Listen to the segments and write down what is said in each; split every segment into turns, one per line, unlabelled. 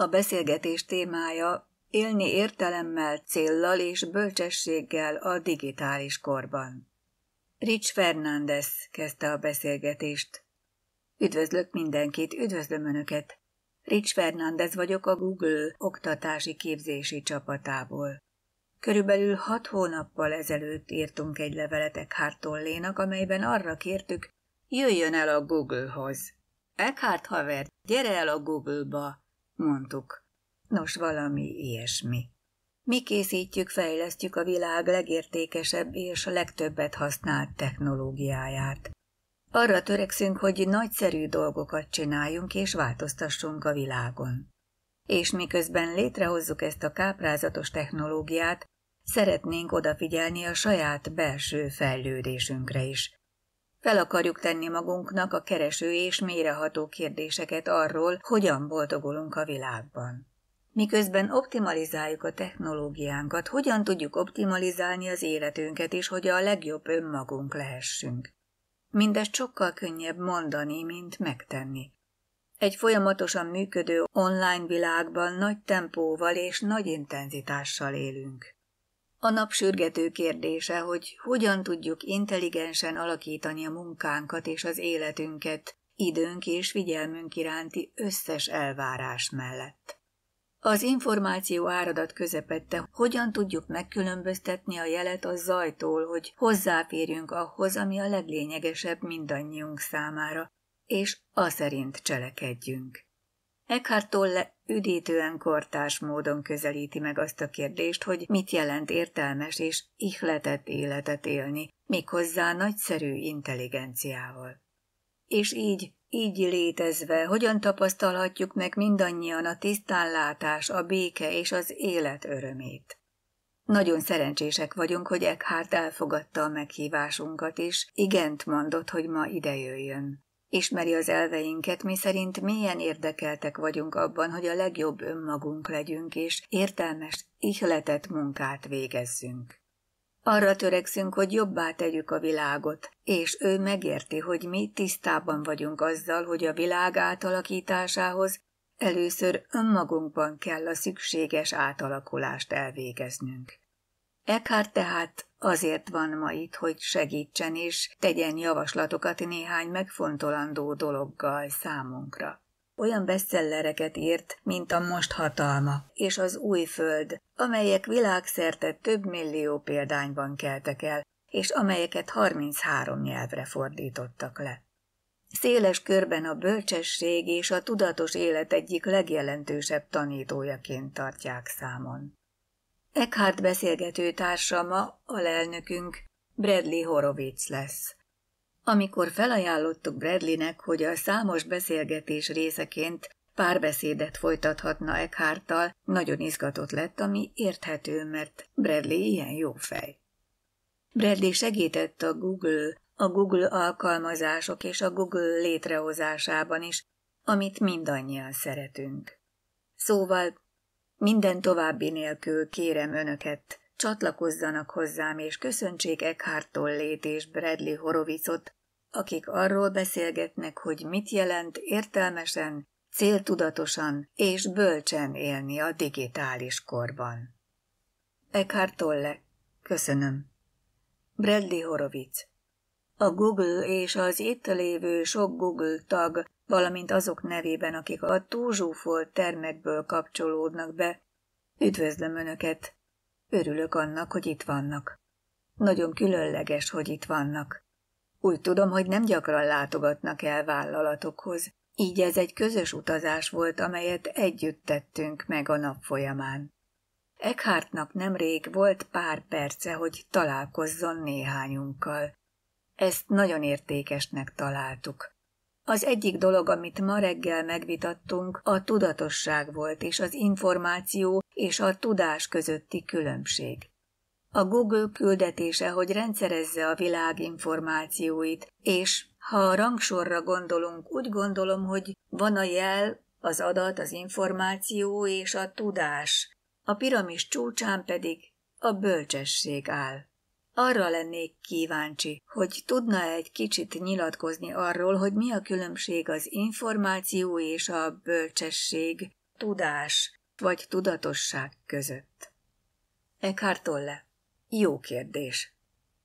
A beszélgetés témája élni értelemmel, céllal és bölcsességgel a digitális korban. Rich Fernández kezdte a beszélgetést. Üdvözlök mindenkit, üdvözlöm Önöket! Rich Fernández vagyok a Google oktatási képzési csapatából. Körülbelül hat hónappal ezelőtt írtunk egy levelet Eckhart Tollénak, amelyben arra kértük, jöjjön el a Googlehoz. Eckhart haver, gyere el a Googleba, mondtuk. Nos, valami ilyesmi. Mi készítjük, fejlesztjük a világ legértékesebb és a legtöbbet használt technológiáját. Arra törekszünk, hogy nagyszerű dolgokat csináljunk és változtassunk a világon. És miközben létrehozzuk ezt a káprázatos technológiát, szeretnénk odafigyelni a saját belső fejlődésünkre is, fel akarjuk tenni magunknak a kereső és méreható kérdéseket arról, hogyan boldogulunk a világban. Miközben optimalizáljuk a technológiánkat, hogyan tudjuk optimalizálni az életünket is, hogy a legjobb önmagunk lehessünk. Mindez sokkal könnyebb mondani, mint megtenni. Egy folyamatosan működő online világban nagy tempóval és nagy intenzitással élünk. A nap sürgető kérdése, hogy hogyan tudjuk intelligensen alakítani a munkánkat és az életünket, időnk és figyelmünk iránti összes elvárás mellett. Az információ áradat közepette, hogyan tudjuk megkülönböztetni a jelet a zajtól, hogy hozzáférjünk ahhoz, ami a leglényegesebb mindannyiunk számára, és aszerint cselekedjünk. Eckhart Tolle üdítően kortás módon közelíti meg azt a kérdést, hogy mit jelent értelmes és ihletett életet élni, méghozzá nagyszerű intelligenciával. És így, így létezve, hogyan tapasztalhatjuk meg mindannyian a tisztánlátás, a béke és az élet örömét? Nagyon szerencsések vagyunk, hogy Eckhart elfogadta a meghívásunkat, is igent mondott, hogy ma idejöjjön. Ismeri az elveinket, mi szerint milyen érdekeltek vagyunk abban, hogy a legjobb önmagunk legyünk, és értelmes, ihletett munkát végezzünk. Arra törekszünk, hogy jobbá tegyük a világot, és ő megérti, hogy mi tisztában vagyunk azzal, hogy a világ átalakításához először önmagunkban kell a szükséges átalakulást elvégeznünk. Eckhart tehát azért van ma itt, hogy segítsen és tegyen javaslatokat néhány megfontolandó dologgal számunkra. Olyan bestsellereket írt, mint a Most hatalma és az Új Föld, amelyek világszerte több millió példányban keltek el, és amelyeket 33 nyelvre fordítottak le. Széles körben a bölcsesség és a tudatos élet egyik legjelentősebb tanítójaként tartják számon. Eckhart beszélgető a lelnökünk Bradley Horowitz lesz. Amikor felajánlottuk Bradleynek, hogy a számos beszélgetés részeként párbeszédet folytathatna Eckharttal, nagyon izgatott lett, ami érthető, mert Bradley ilyen jó fej. Bradley segített a Google, a Google alkalmazások és a Google létrehozásában is, amit mindannyian szeretünk. Szóval minden további nélkül kérem önöket, csatlakozzanak hozzám és köszöntsék Eckhart Tollét és Bradley Horovicot, akik arról beszélgetnek, hogy mit jelent értelmesen, céltudatosan és bölcsen élni a digitális korban. Eckhart Tolle, köszönöm. Bradley Horovic. A Google és az itt lévő sok Google tag valamint azok nevében, akik a túlzsúfolt termekből kapcsolódnak be. Üdvözlöm Önöket! Örülök annak, hogy itt vannak. Nagyon különleges, hogy itt vannak. Úgy tudom, hogy nem gyakran látogatnak el vállalatokhoz, így ez egy közös utazás volt, amelyet együtt tettünk meg a nap folyamán. Eckhartnak nemrég volt pár perce, hogy találkozzon néhányunkkal. Ezt nagyon értékesnek találtuk. Az egyik dolog, amit ma reggel megvitattunk, a tudatosság volt és az információ és a tudás közötti különbség. A Google küldetése, hogy rendszerezze a világ információit, és ha a rangsorra gondolunk, úgy gondolom, hogy van a jel, az adat, az információ és a tudás, a piramis csúcsán pedig a bölcsesség áll. Arra lennék kíváncsi, hogy tudna egy kicsit nyilatkozni arról, hogy mi a különbség az információ és a bölcsesség, tudás vagy tudatosság között. Eckhart Tolle. Jó kérdés.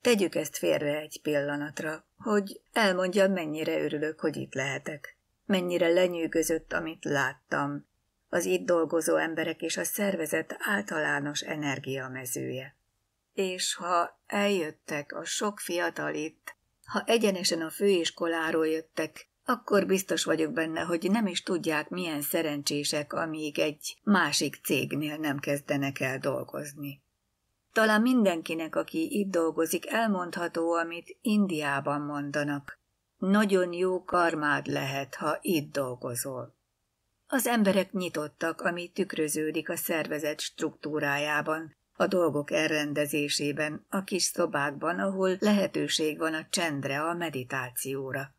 Tegyük ezt félre egy pillanatra, hogy elmondjam, mennyire örülök, hogy itt lehetek. Mennyire lenyűgözött, amit láttam. Az itt dolgozó emberek és a szervezet általános energiamezője és ha eljöttek a sok fiatal itt, ha egyenesen a főiskoláról jöttek, akkor biztos vagyok benne, hogy nem is tudják, milyen szerencsések, amíg egy másik cégnél nem kezdenek el dolgozni. Talán mindenkinek, aki itt dolgozik, elmondható, amit Indiában mondanak. Nagyon jó karmád lehet, ha itt dolgozol. Az emberek nyitottak, ami tükröződik a szervezet struktúrájában, a dolgok elrendezésében, a kis szobákban, ahol lehetőség van a csendre, a meditációra.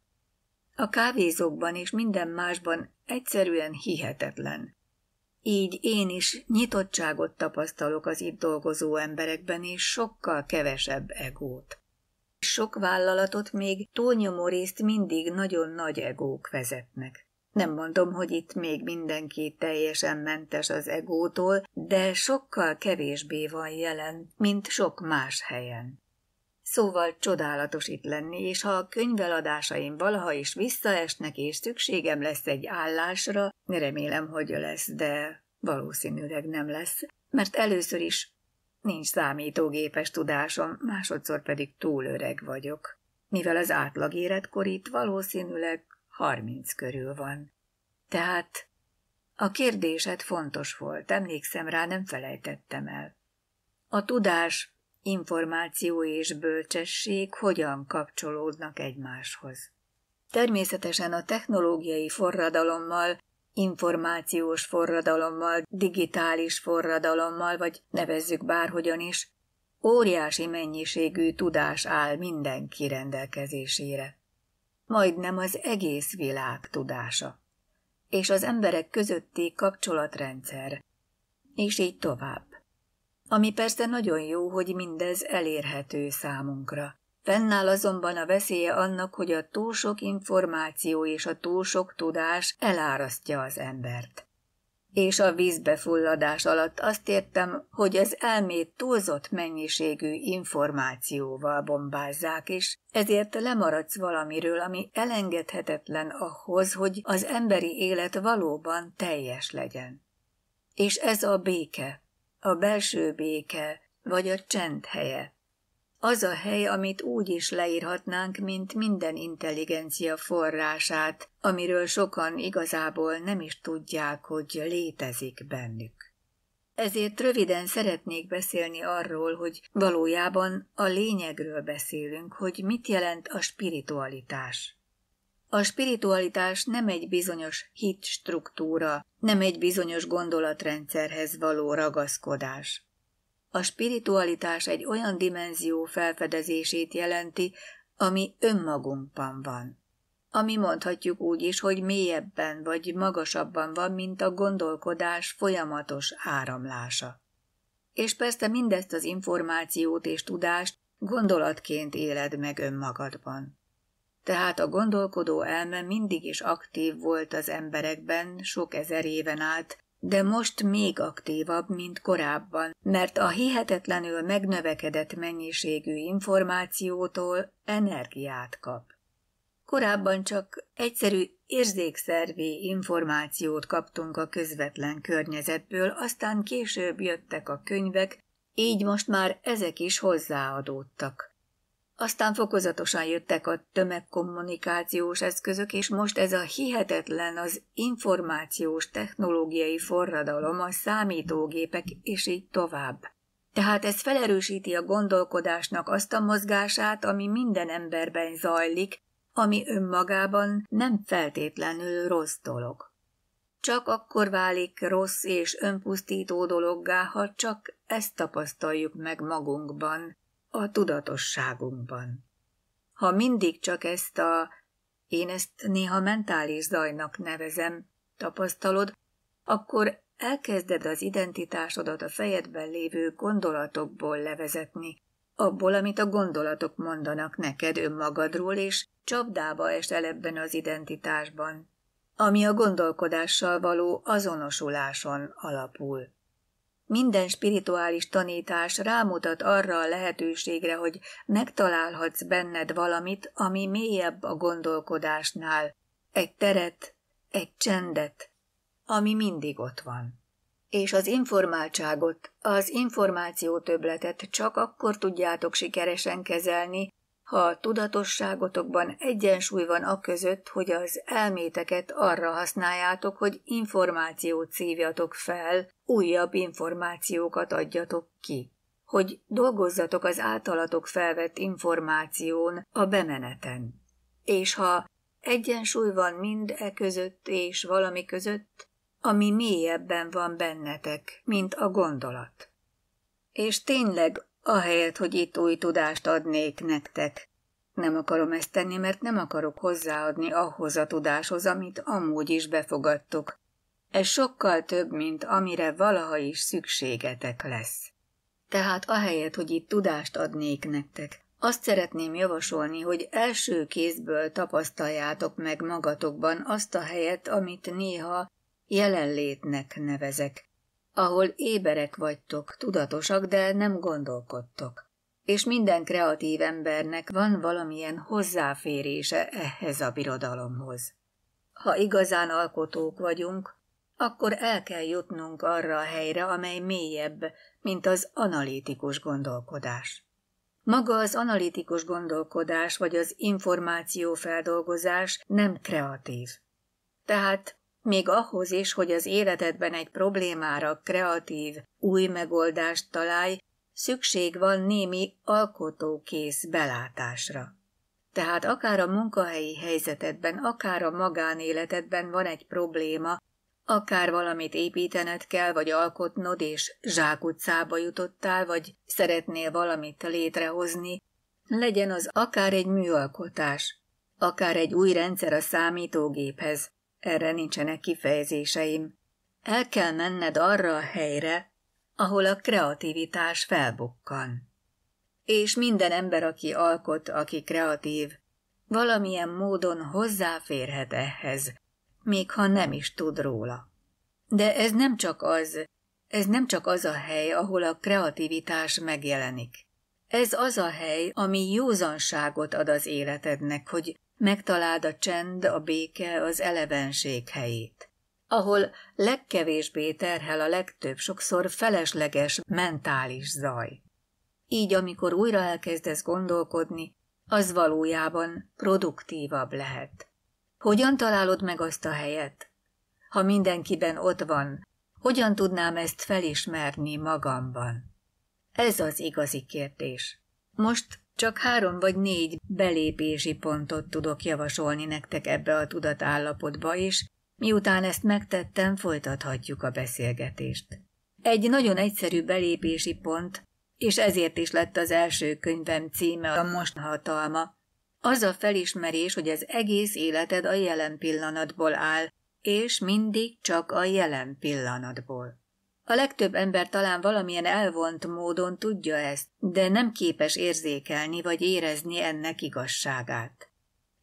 A kávézókban és minden másban egyszerűen hihetetlen. Így én is nyitottságot tapasztalok az itt dolgozó emberekben, és sokkal kevesebb egót. Sok vállalatot még túlnyomó részt mindig nagyon nagy egók vezetnek. Nem mondom, hogy itt még mindenki teljesen mentes az egótól, de sokkal kevésbé van jelen, mint sok más helyen. Szóval csodálatos itt lenni, és ha a könyveladásaim valaha is visszaesnek, és szükségem lesz egy állásra, remélem, hogy lesz, de valószínűleg nem lesz, mert először is nincs számítógépes tudásom, másodszor pedig túl öreg vagyok. Mivel az átlag életkor itt valószínűleg harminc körül van. Tehát a kérdésed fontos volt, emlékszem rá, nem felejtettem el. A tudás, információ és bölcsesség hogyan kapcsolódnak egymáshoz? Természetesen a technológiai forradalommal, információs forradalommal, digitális forradalommal, vagy nevezzük bárhogyan is, óriási mennyiségű tudás áll mindenki rendelkezésére majdnem az egész világ tudása, és az emberek közötti kapcsolatrendszer, és így tovább. Ami persze nagyon jó, hogy mindez elérhető számunkra. Fennáll azonban a veszélye annak, hogy a túl sok információ és a túl sok tudás elárasztja az embert és a vízbefulladás alatt azt értem, hogy az elmét túlzott mennyiségű információval bombázzák, és ezért lemaradsz valamiről, ami elengedhetetlen ahhoz, hogy az emberi élet valóban teljes legyen. És ez a béke, a belső béke, vagy a csend helye az a hely, amit úgy is leírhatnánk, mint minden intelligencia forrását, amiről sokan igazából nem is tudják, hogy létezik bennük. Ezért röviden szeretnék beszélni arról, hogy valójában a lényegről beszélünk, hogy mit jelent a spiritualitás. A spiritualitás nem egy bizonyos hit struktúra, nem egy bizonyos gondolatrendszerhez való ragaszkodás a spiritualitás egy olyan dimenzió felfedezését jelenti, ami önmagunkban van. Ami mondhatjuk úgy is, hogy mélyebben vagy magasabban van, mint a gondolkodás folyamatos áramlása. És persze mindezt az információt és tudást gondolatként éled meg önmagadban. Tehát a gondolkodó elme mindig is aktív volt az emberekben sok ezer éven át, de most még aktívabb, mint korábban, mert a hihetetlenül megnövekedett mennyiségű információtól energiát kap. Korábban csak egyszerű érzékszervi információt kaptunk a közvetlen környezetből, aztán később jöttek a könyvek, így most már ezek is hozzáadódtak. Aztán fokozatosan jöttek a tömegkommunikációs eszközök, és most ez a hihetetlen, az információs technológiai forradalom, a számítógépek, és így tovább. Tehát ez felerősíti a gondolkodásnak azt a mozgását, ami minden emberben zajlik, ami önmagában nem feltétlenül rossz dolog. Csak akkor válik rossz és önpusztító dologgá, ha csak ezt tapasztaljuk meg magunkban, a tudatosságunkban. Ha mindig csak ezt a, én ezt néha mentális zajnak nevezem, tapasztalod, akkor elkezded az identitásodat a fejedben lévő gondolatokból levezetni, abból, amit a gondolatok mondanak neked önmagadról, és csapdába esel ebben az identitásban, ami a gondolkodással való azonosuláson alapul. Minden spirituális tanítás rámutat arra a lehetőségre, hogy megtalálhatsz benned valamit, ami mélyebb a gondolkodásnál, egy teret, egy csendet, ami mindig ott van. És az informáltságot, az információtöbletet csak akkor tudjátok sikeresen kezelni, ha a tudatosságotokban egyensúly van a között, hogy az elméteket arra használjátok, hogy információt szívjatok fel, újabb információkat adjatok ki, hogy dolgozzatok az általatok felvett információn, a bemeneten. És ha egyensúly van mind e között és valami között, ami mélyebben van bennetek, mint a gondolat. És tényleg ahelyett, hogy itt új tudást adnék nektek. Nem akarom ezt tenni, mert nem akarok hozzáadni ahhoz a tudáshoz, amit amúgy is befogadtok. Ez sokkal több, mint amire valaha is szükségetek lesz. Tehát ahelyett, hogy itt tudást adnék nektek, azt szeretném javasolni, hogy első kézből tapasztaljátok meg magatokban azt a helyet, amit néha jelenlétnek nevezek ahol éberek vagytok, tudatosak, de nem gondolkodtok. És minden kreatív embernek van valamilyen hozzáférése ehhez a birodalomhoz. Ha igazán alkotók vagyunk, akkor el kell jutnunk arra a helyre, amely mélyebb, mint az analitikus gondolkodás. Maga az analitikus gondolkodás vagy az információfeldolgozás nem kreatív. Tehát még ahhoz is, hogy az életedben egy problémára kreatív, új megoldást találj, szükség van némi alkotókész belátásra. Tehát akár a munkahelyi helyzetedben, akár a magánéletedben van egy probléma, akár valamit építened kell, vagy alkotnod, és zsákutcába jutottál, vagy szeretnél valamit létrehozni, legyen az akár egy műalkotás, akár egy új rendszer a számítógéphez, erre nincsenek kifejezéseim. El kell menned arra a helyre, ahol a kreativitás felbukkan. És minden ember, aki alkot, aki kreatív, valamilyen módon hozzáférhet ehhez, még ha nem is tud róla. De ez nem csak az, ez nem csak az a hely, ahol a kreativitás megjelenik. Ez az a hely, ami józanságot ad az életednek, hogy Megtaláld a csend, a béke, az elevenség helyét, ahol legkevésbé terhel a legtöbb sokszor felesleges mentális zaj. Így, amikor újra elkezdesz gondolkodni, az valójában produktívabb lehet. Hogyan találod meg azt a helyet? Ha mindenkiben ott van, hogyan tudnám ezt felismerni magamban? Ez az igazi kérdés. Most csak három vagy négy belépési pontot tudok javasolni nektek ebbe a tudatállapotba, is, miután ezt megtettem, folytathatjuk a beszélgetést. Egy nagyon egyszerű belépési pont, és ezért is lett az első könyvem címe a Most hatalma, az a felismerés, hogy az egész életed a jelen pillanatból áll, és mindig csak a jelen pillanatból. A legtöbb ember talán valamilyen elvont módon tudja ezt, de nem képes érzékelni vagy érezni ennek igazságát.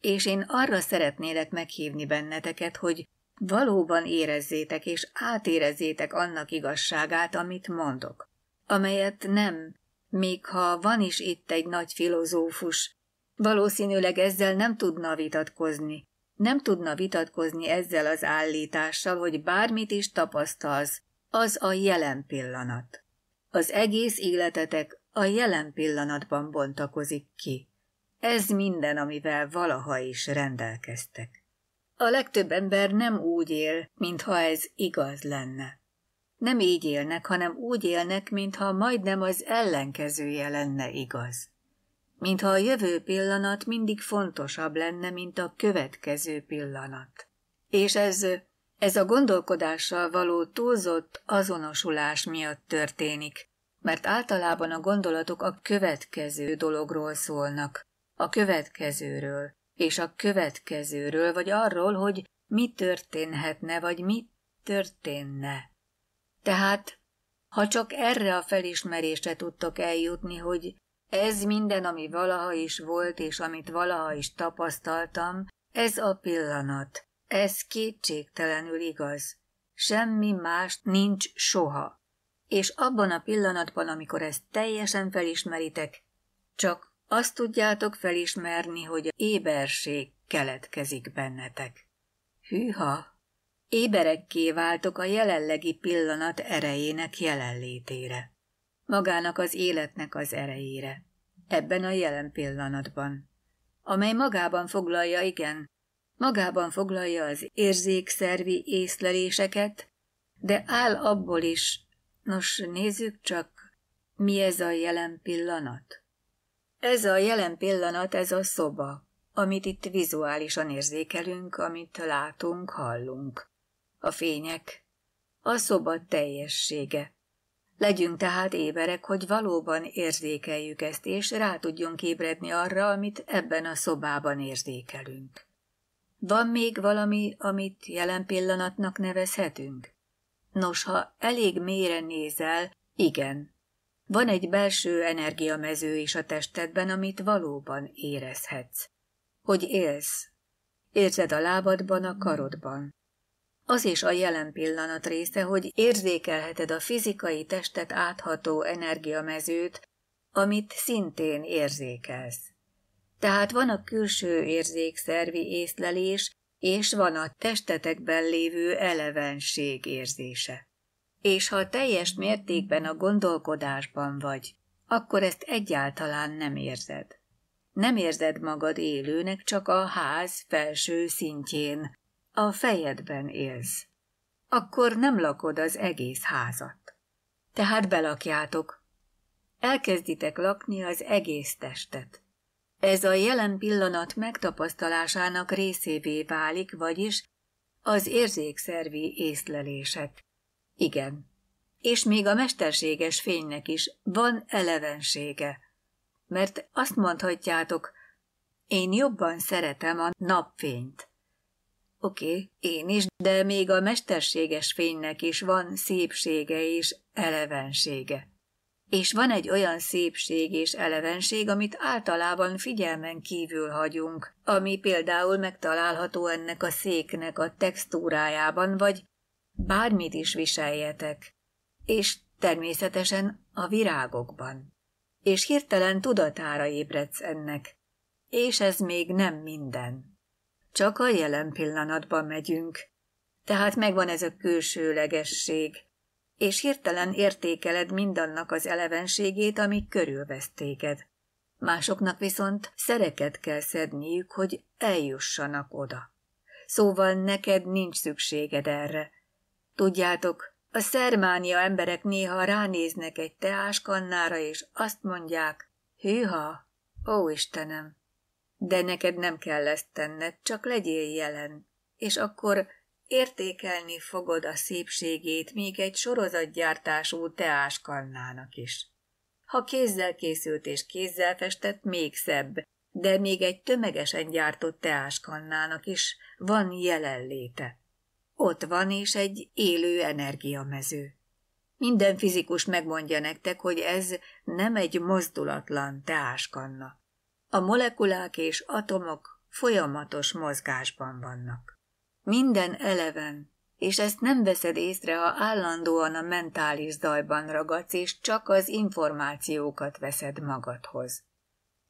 És én arra szeretnélek meghívni benneteket, hogy valóban érezzétek és átérezzétek annak igazságát, amit mondok, amelyet nem, még ha van is itt egy nagy filozófus, valószínűleg ezzel nem tudna vitatkozni, nem tudna vitatkozni ezzel az állítással, hogy bármit is tapasztalsz, az a jelen pillanat. Az egész életetek a jelen pillanatban bontakozik ki. Ez minden, amivel valaha is rendelkeztek. A legtöbb ember nem úgy él, mintha ez igaz lenne. Nem így élnek, hanem úgy élnek, mintha majdnem az ellenkezője lenne igaz. Mintha a jövő pillanat mindig fontosabb lenne, mint a következő pillanat. És ez ez a gondolkodással való túlzott azonosulás miatt történik, mert általában a gondolatok a következő dologról szólnak, a következőről, és a következőről, vagy arról, hogy mi történhetne, vagy mi történne. Tehát, ha csak erre a felismerésre tudtok eljutni, hogy ez minden, ami valaha is volt, és amit valaha is tapasztaltam, ez a pillanat, ez kétségtelenül igaz. Semmi más nincs soha. És abban a pillanatban, amikor ezt teljesen felismeritek, csak azt tudjátok felismerni, hogy éberség keletkezik bennetek. Hűha! Éberekké váltok a jelenlegi pillanat erejének jelenlétére. Magának az életnek az erejére. Ebben a jelen pillanatban. Amely magában foglalja, igen, magában foglalja az érzékszervi észleléseket, de áll abból is. Nos, nézzük csak, mi ez a jelen pillanat. Ez a jelen pillanat, ez a szoba, amit itt vizuálisan érzékelünk, amit látunk, hallunk. A fények, a szoba teljessége. Legyünk tehát éberek, hogy valóban érzékeljük ezt, és rá tudjunk ébredni arra, amit ebben a szobában érzékelünk. Van még valami, amit jelen pillanatnak nevezhetünk? Nos, ha elég mélyre nézel, igen. Van egy belső energiamező is a testedben, amit valóban érezhetsz. Hogy élsz. Érzed a lábadban, a karodban. Az is a jelen pillanat része, hogy érzékelheted a fizikai testet átható energiamezőt, amit szintén érzékelsz tehát van a külső érzékszervi észlelés, és van a testetekben lévő elevenség érzése. És ha teljes mértékben a gondolkodásban vagy, akkor ezt egyáltalán nem érzed. Nem érzed magad élőnek, csak a ház felső szintjén, a fejedben élsz. Akkor nem lakod az egész házat. Tehát belakjátok. Elkezditek lakni az egész testet. Ez a jelen pillanat megtapasztalásának részévé válik, vagyis az érzékszervi észlelések. Igen. És még a mesterséges fénynek is van elevensége. Mert azt mondhatjátok, én jobban szeretem a napfényt. Oké, okay, én is, de még a mesterséges fénynek is van szépsége és elevensége és van egy olyan szépség és elevenség, amit általában figyelmen kívül hagyunk, ami például megtalálható ennek a széknek a textúrájában, vagy bármit is viseljetek, és természetesen a virágokban. És hirtelen tudatára ébredsz ennek, és ez még nem minden. Csak a jelen pillanatban megyünk, tehát megvan ez a külsőlegesség, és hirtelen értékeled mindannak az elevenségét, amik körülvesz téged. Másoknak viszont szereket kell szedniük, hogy eljussanak oda. Szóval neked nincs szükséged erre. Tudjátok, a szermánia emberek néha ránéznek egy teáskannára, és azt mondják, hűha, ó Istenem, de neked nem kell ezt tenned, csak legyél jelen, és akkor értékelni fogod a szépségét még egy sorozatgyártású teáskannának is. Ha kézzel készült és kézzel festett, még szebb, de még egy tömegesen gyártott teáskannának is van jelenléte. Ott van és egy élő energiamező. Minden fizikus megmondja nektek, hogy ez nem egy mozdulatlan teáskanna. A molekulák és atomok folyamatos mozgásban vannak minden eleven, és ezt nem veszed észre, ha állandóan a mentális zajban ragadsz, és csak az információkat veszed magadhoz.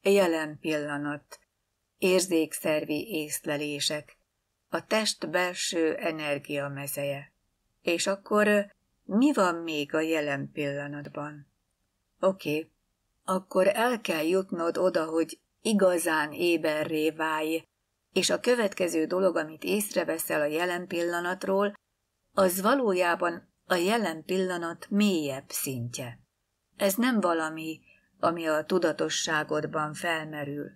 Jelen pillanat, érzékszervi észlelések, a test belső energia mezeje. És akkor mi van még a jelen pillanatban? Oké, okay. akkor el kell jutnod oda, hogy igazán éberré válj, és a következő dolog, amit észreveszel a jelen pillanatról, az valójában a jelen pillanat mélyebb szintje. Ez nem valami, ami a tudatosságodban felmerül,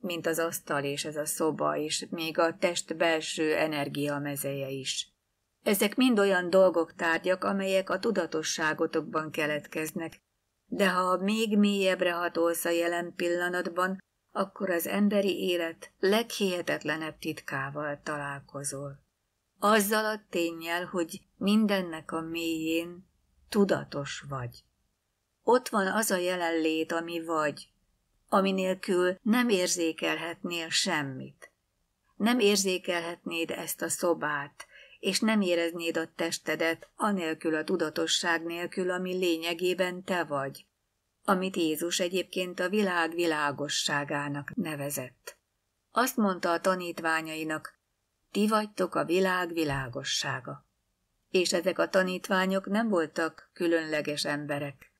mint az asztal és ez a szoba, és még a test belső energia mezeje is. Ezek mind olyan dolgok, tárgyak, amelyek a tudatosságotokban keletkeznek, de ha még mélyebbre hatolsz a jelen pillanatban, akkor az emberi élet leghihetetlenebb titkával találkozol. Azzal a tényel, hogy mindennek a mélyén tudatos vagy. Ott van az a jelenlét, ami vagy, ami nélkül nem érzékelhetnél semmit. Nem érzékelhetnéd ezt a szobát, és nem éreznéd a testedet anélkül a tudatosság nélkül, ami lényegében te vagy amit Jézus egyébként a világ világosságának nevezett. Azt mondta a tanítványainak, ti vagytok a világ világossága. És ezek a tanítványok nem voltak különleges emberek.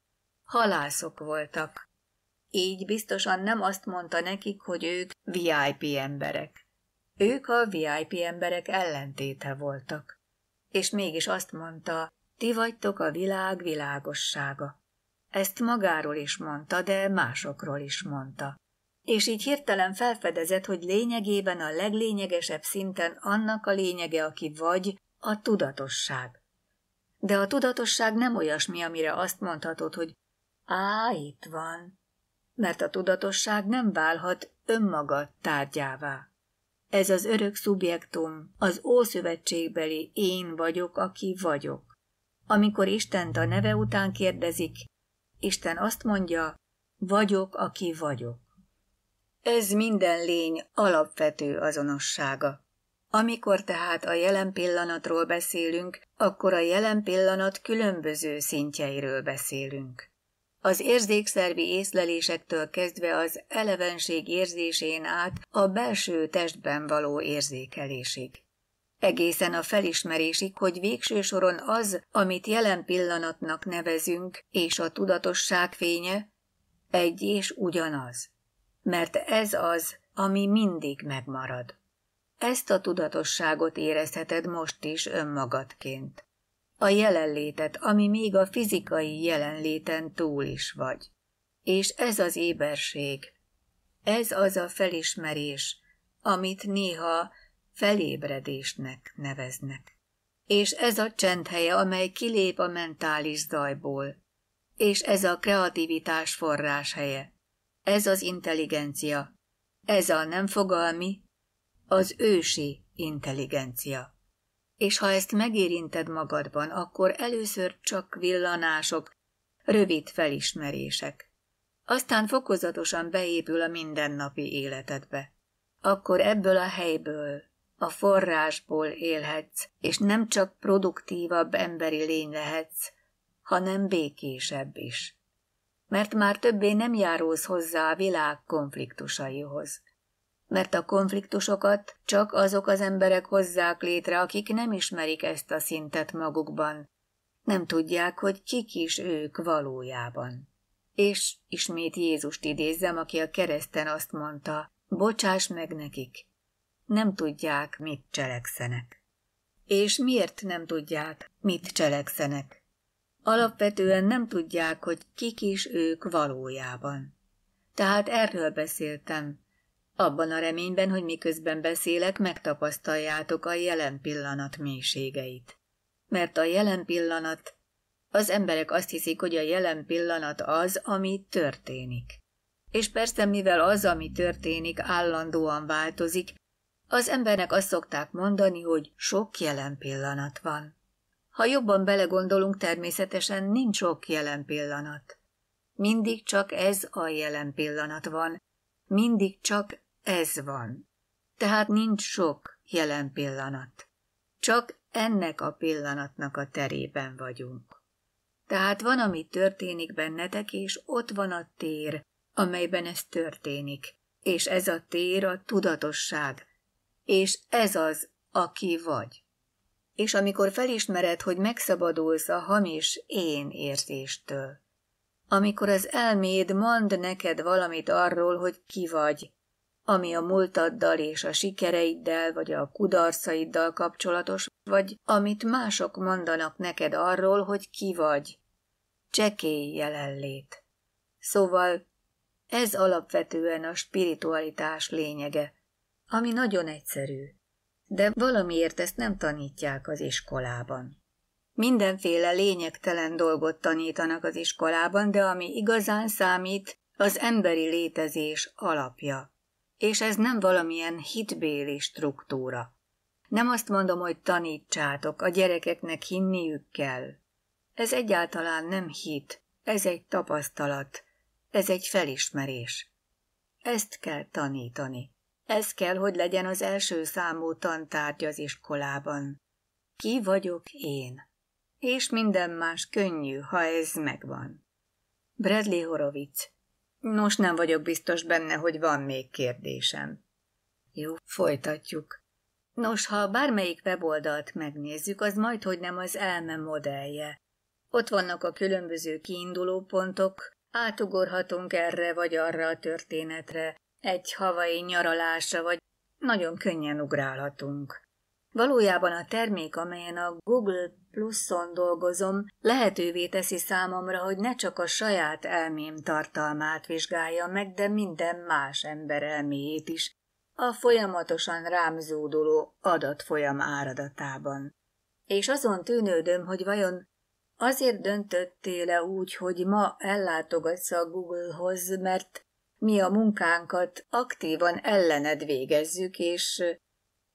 Halászok voltak. Így biztosan nem azt mondta nekik, hogy ők VIP emberek. Ők a VIP emberek ellentéte voltak. És mégis azt mondta, ti vagytok a világ világossága. Ezt magáról is mondta, de másokról is mondta. És így hirtelen felfedezett, hogy lényegében a leglényegesebb szinten annak a lényege, aki vagy, a tudatosság. De a tudatosság nem olyasmi, amire azt mondhatod, hogy á, itt van, mert a tudatosság nem válhat önmagad tárgyává. Ez az örök szubjektum, az ószövetségbeli én vagyok, aki vagyok. Amikor Istent a neve után kérdezik, Isten azt mondja, vagyok, aki vagyok. Ez minden lény alapvető azonossága. Amikor tehát a jelen pillanatról beszélünk, akkor a jelen pillanat különböző szintjeiről beszélünk. Az érzékszervi észlelésektől kezdve az elevenség érzésén át a belső testben való érzékelésig egészen a felismerésig, hogy végső soron az, amit jelen pillanatnak nevezünk, és a tudatosság fénye, egy és ugyanaz. Mert ez az, ami mindig megmarad. Ezt a tudatosságot érezheted most is önmagadként. A jelenlétet, ami még a fizikai jelenléten túl is vagy. És ez az éberség, ez az a felismerés, amit néha felébredésnek neveznek. És ez a csendhelye, amely kilép a mentális zajból. És ez a kreativitás forrás helye, Ez az intelligencia. Ez a nem fogalmi, az ősi intelligencia. És ha ezt megérinted magadban, akkor először csak villanások, rövid felismerések. Aztán fokozatosan beépül a mindennapi életedbe. Akkor ebből a helyből a forrásból élhetsz, és nem csak produktívabb emberi lény lehetsz, hanem békésebb is. Mert már többé nem járulsz hozzá a világ konfliktusaihoz. Mert a konfliktusokat csak azok az emberek hozzák létre, akik nem ismerik ezt a szintet magukban, nem tudják, hogy kik is ők valójában. És ismét Jézust idézzem, aki a kereszten azt mondta, bocsáss meg nekik, nem tudják, mit cselekszenek. És miért nem tudják, mit cselekszenek? Alapvetően nem tudják, hogy kik is ők valójában. Tehát erről beszéltem, abban a reményben, hogy miközben beszélek, megtapasztaljátok a jelen pillanat mélységeit. Mert a jelen pillanat, az emberek azt hiszik, hogy a jelen pillanat az, ami történik. És persze, mivel az, ami történik, állandóan változik, az embernek azt szokták mondani, hogy sok jelen pillanat van. Ha jobban belegondolunk, természetesen nincs sok jelen pillanat. Mindig csak ez a jelen pillanat van. Mindig csak ez van. Tehát nincs sok jelen pillanat. Csak ennek a pillanatnak a terében vagyunk. Tehát van, ami történik bennetek, és ott van a tér, amelyben ez történik, és ez a tér a tudatosság, és ez az, aki vagy. És amikor felismered, hogy megszabadulsz a hamis én érzéstől. Amikor az elméd mond neked valamit arról, hogy ki vagy, ami a múltaddal és a sikereiddel vagy a kudarcaiddal kapcsolatos, vagy amit mások mondanak neked arról, hogy ki vagy. Csekély jelenlét. Szóval ez alapvetően a spiritualitás lényege, ami nagyon egyszerű, de valamiért ezt nem tanítják az iskolában. Mindenféle lényegtelen dolgot tanítanak az iskolában, de ami igazán számít, az emberi létezés alapja. És ez nem valamilyen hitbéli struktúra. Nem azt mondom, hogy tanítsátok, a gyerekeknek hinniük kell. Ez egyáltalán nem hit, ez egy tapasztalat, ez egy felismerés. Ezt kell tanítani. Ez kell, hogy legyen az első számú tantárgy az iskolában. Ki vagyok én? És minden más könnyű, ha ez megvan. Bradley Horowitz. Nos, nem vagyok biztos benne, hogy van még kérdésem. Jó, folytatjuk. Nos, ha bármelyik weboldalt megnézzük, az majd, hogy nem az elme modellje. Ott vannak a különböző kiindulópontok, átugorhatunk erre vagy arra a történetre, egy havai nyaralásra, vagy nagyon könnyen ugrálhatunk. Valójában a termék, amelyen a Google Plus-on dolgozom, lehetővé teszi számomra, hogy ne csak a saját elmém tartalmát vizsgálja, meg, de minden más ember elméjét is, a folyamatosan rám zúduló adatfolyam áradatában. És azon tűnődöm, hogy vajon azért döntöttél-e úgy, hogy ma ellátogatsz a Google-hoz, mert mi a munkánkat aktívan ellened végezzük, és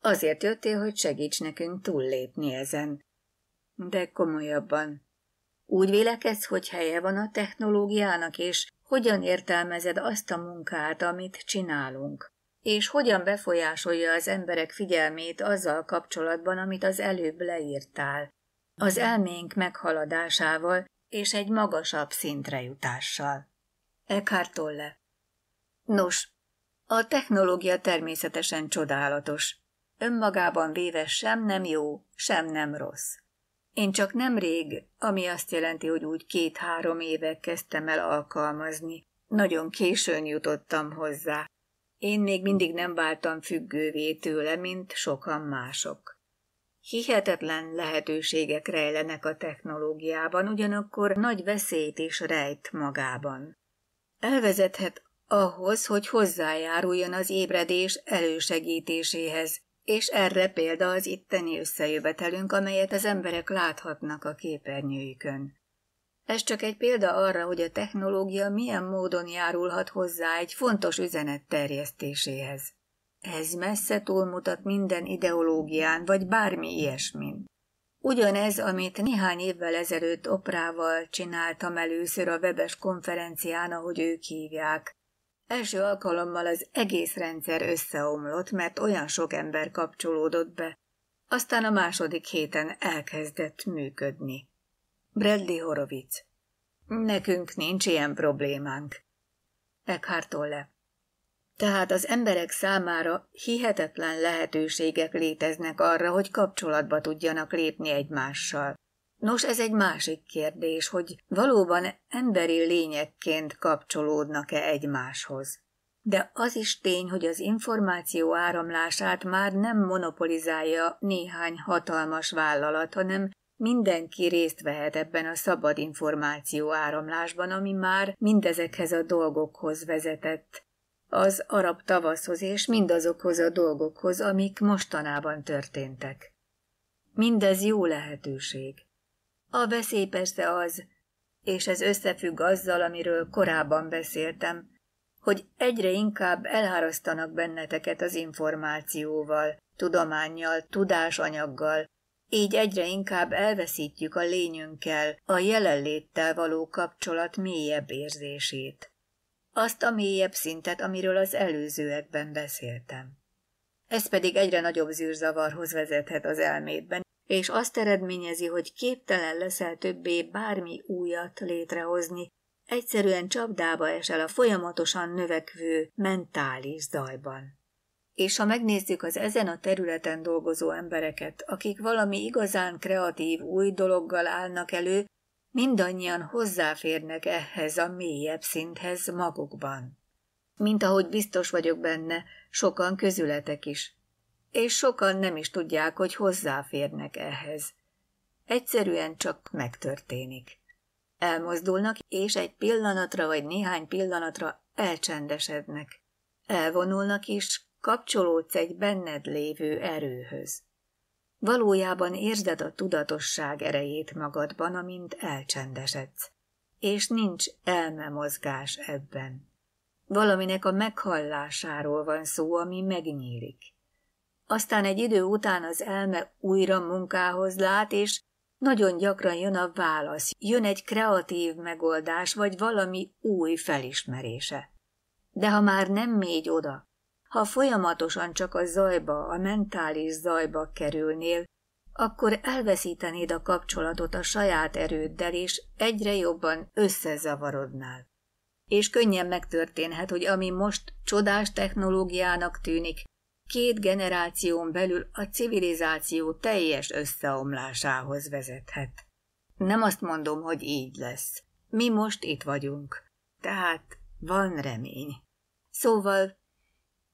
azért jöttél, hogy segíts nekünk túllépni ezen. De komolyabban. Úgy vélekedsz, hogy helye van a technológiának, és hogyan értelmezed azt a munkát, amit csinálunk? És hogyan befolyásolja az emberek figyelmét azzal kapcsolatban, amit az előbb leírtál? Az elménk meghaladásával és egy magasabb szintre jutással. Eckhart Tolle Nos, a technológia természetesen csodálatos. Önmagában véve sem nem jó, sem nem rossz. Én csak nemrég, ami azt jelenti, hogy úgy két-három éve kezdtem el alkalmazni. Nagyon későn jutottam hozzá. Én még mindig nem váltam függővé tőle, mint sokan mások. Hihetetlen lehetőségek rejlenek a technológiában, ugyanakkor nagy veszélyt is rejt magában. Elvezethet ahhoz, hogy hozzájáruljon az ébredés elősegítéséhez, és erre példa az itteni összejövetelünk, amelyet az emberek láthatnak a képernyőjükön. Ez csak egy példa arra, hogy a technológia milyen módon járulhat hozzá egy fontos üzenet terjesztéséhez. Ez messze túlmutat minden ideológián, vagy bármi ilyesmin. Ugyanez, amit néhány évvel ezelőtt Oprával csináltam először a webes konferencián, ahogy ők hívják, Első alkalommal az egész rendszer összeomlott, mert olyan sok ember kapcsolódott be. Aztán a második héten elkezdett működni. Bradley Horowitz. Nekünk nincs ilyen problémánk. Eckhart Le: Tehát az emberek számára hihetetlen lehetőségek léteznek arra, hogy kapcsolatba tudjanak lépni egymással. Nos, ez egy másik kérdés, hogy valóban emberi lényekként kapcsolódnak-e egymáshoz. De az is tény, hogy az információ áramlását már nem monopolizálja néhány hatalmas vállalat, hanem mindenki részt vehet ebben a szabad információ áramlásban, ami már mindezekhez a dolgokhoz vezetett, az arab tavaszhoz és mindazokhoz a dolgokhoz, amik mostanában történtek. Mindez jó lehetőség. A veszély persze az, és ez összefügg azzal, amiről korábban beszéltem, hogy egyre inkább elárasztanak benneteket az információval, tudományjal, tudásanyaggal, így egyre inkább elveszítjük a lényünkkel, a jelenléttel való kapcsolat mélyebb érzését. Azt a mélyebb szintet, amiről az előzőekben beszéltem. Ez pedig egyre nagyobb zűrzavarhoz vezethet az elmédben, és azt eredményezi, hogy képtelen leszel többé bármi újat létrehozni, egyszerűen csapdába esel a folyamatosan növekvő mentális zajban. És ha megnézzük az ezen a területen dolgozó embereket, akik valami igazán kreatív új dologgal állnak elő, mindannyian hozzáférnek ehhez a mélyebb szinthez magukban. Mint ahogy biztos vagyok benne, sokan közületek is, és sokan nem is tudják, hogy hozzáférnek ehhez. Egyszerűen csak megtörténik. Elmozdulnak, és egy pillanatra vagy néhány pillanatra elcsendesednek. Elvonulnak is, kapcsolódsz egy benned lévő erőhöz. Valójában érzed a tudatosság erejét magadban, amint elcsendesedsz. És nincs elmemozgás ebben. Valaminek a meghallásáról van szó, ami megnyílik aztán egy idő után az elme újra munkához lát, és nagyon gyakran jön a válasz, jön egy kreatív megoldás, vagy valami új felismerése. De ha már nem mégy oda, ha folyamatosan csak a zajba, a mentális zajba kerülnél, akkor elveszítenéd a kapcsolatot a saját erőddel, és egyre jobban összezavarodnál. És könnyen megtörténhet, hogy ami most csodás technológiának tűnik, két generáción belül a civilizáció teljes összeomlásához vezethet. Nem azt mondom, hogy így lesz. Mi most itt vagyunk. Tehát van remény. Szóval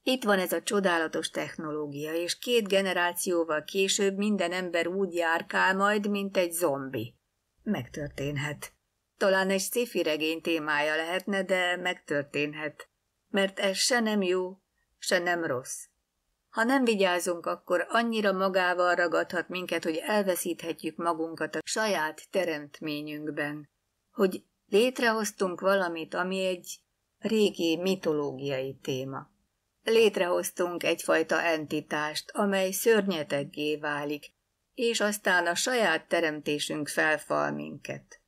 itt van ez a csodálatos technológia, és két generációval később minden ember úgy járkál majd, mint egy zombi. Megtörténhet. Talán egy sci regény témája lehetne, de megtörténhet. Mert ez se nem jó, se nem rossz. Ha nem vigyázunk, akkor annyira magával ragadhat minket, hogy elveszíthetjük magunkat a saját teremtményünkben. Hogy létrehoztunk valamit, ami egy régi mitológiai téma. Létrehoztunk egyfajta entitást, amely szörnyeteggé válik, és aztán a saját teremtésünk felfal minket.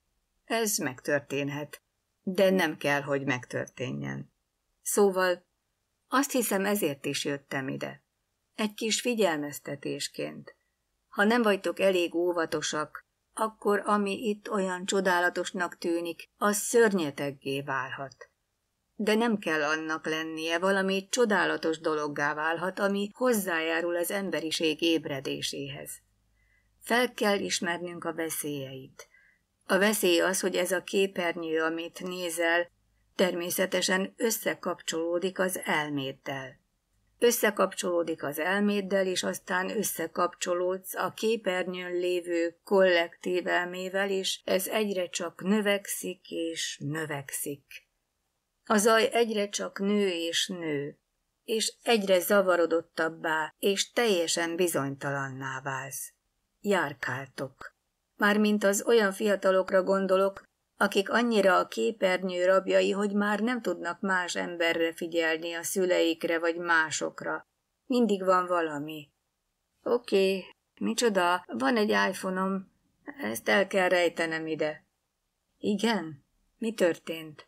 Ez megtörténhet, de nem kell, hogy megtörténjen. Szóval azt hiszem ezért is jöttem ide. Egy kis figyelmeztetésként. Ha nem vagytok elég óvatosak, akkor ami itt olyan csodálatosnak tűnik, az szörnyeteggé válhat. De nem kell annak lennie, valami csodálatos dologgá válhat, ami hozzájárul az emberiség ébredéséhez. Fel kell ismernünk a veszélyeit. A veszély az, hogy ez a képernyő, amit nézel, természetesen összekapcsolódik az elméddel. Összekapcsolódik az elméddel, és aztán összekapcsolódsz a képernyőn lévő kollektív elmével, és ez egyre csak növekszik és növekszik. A zaj egyre csak nő és nő, és egyre zavarodottabbá és teljesen bizonytalanná válsz. Járkáltok. Mármint az olyan fiatalokra gondolok, akik annyira a képernyő rabjai, hogy már nem tudnak más emberre figyelni, a szüleikre vagy másokra. Mindig van valami. Oké, okay, micsoda, van egy iPhone-om, ezt el kell rejtenem ide. Igen? Mi történt?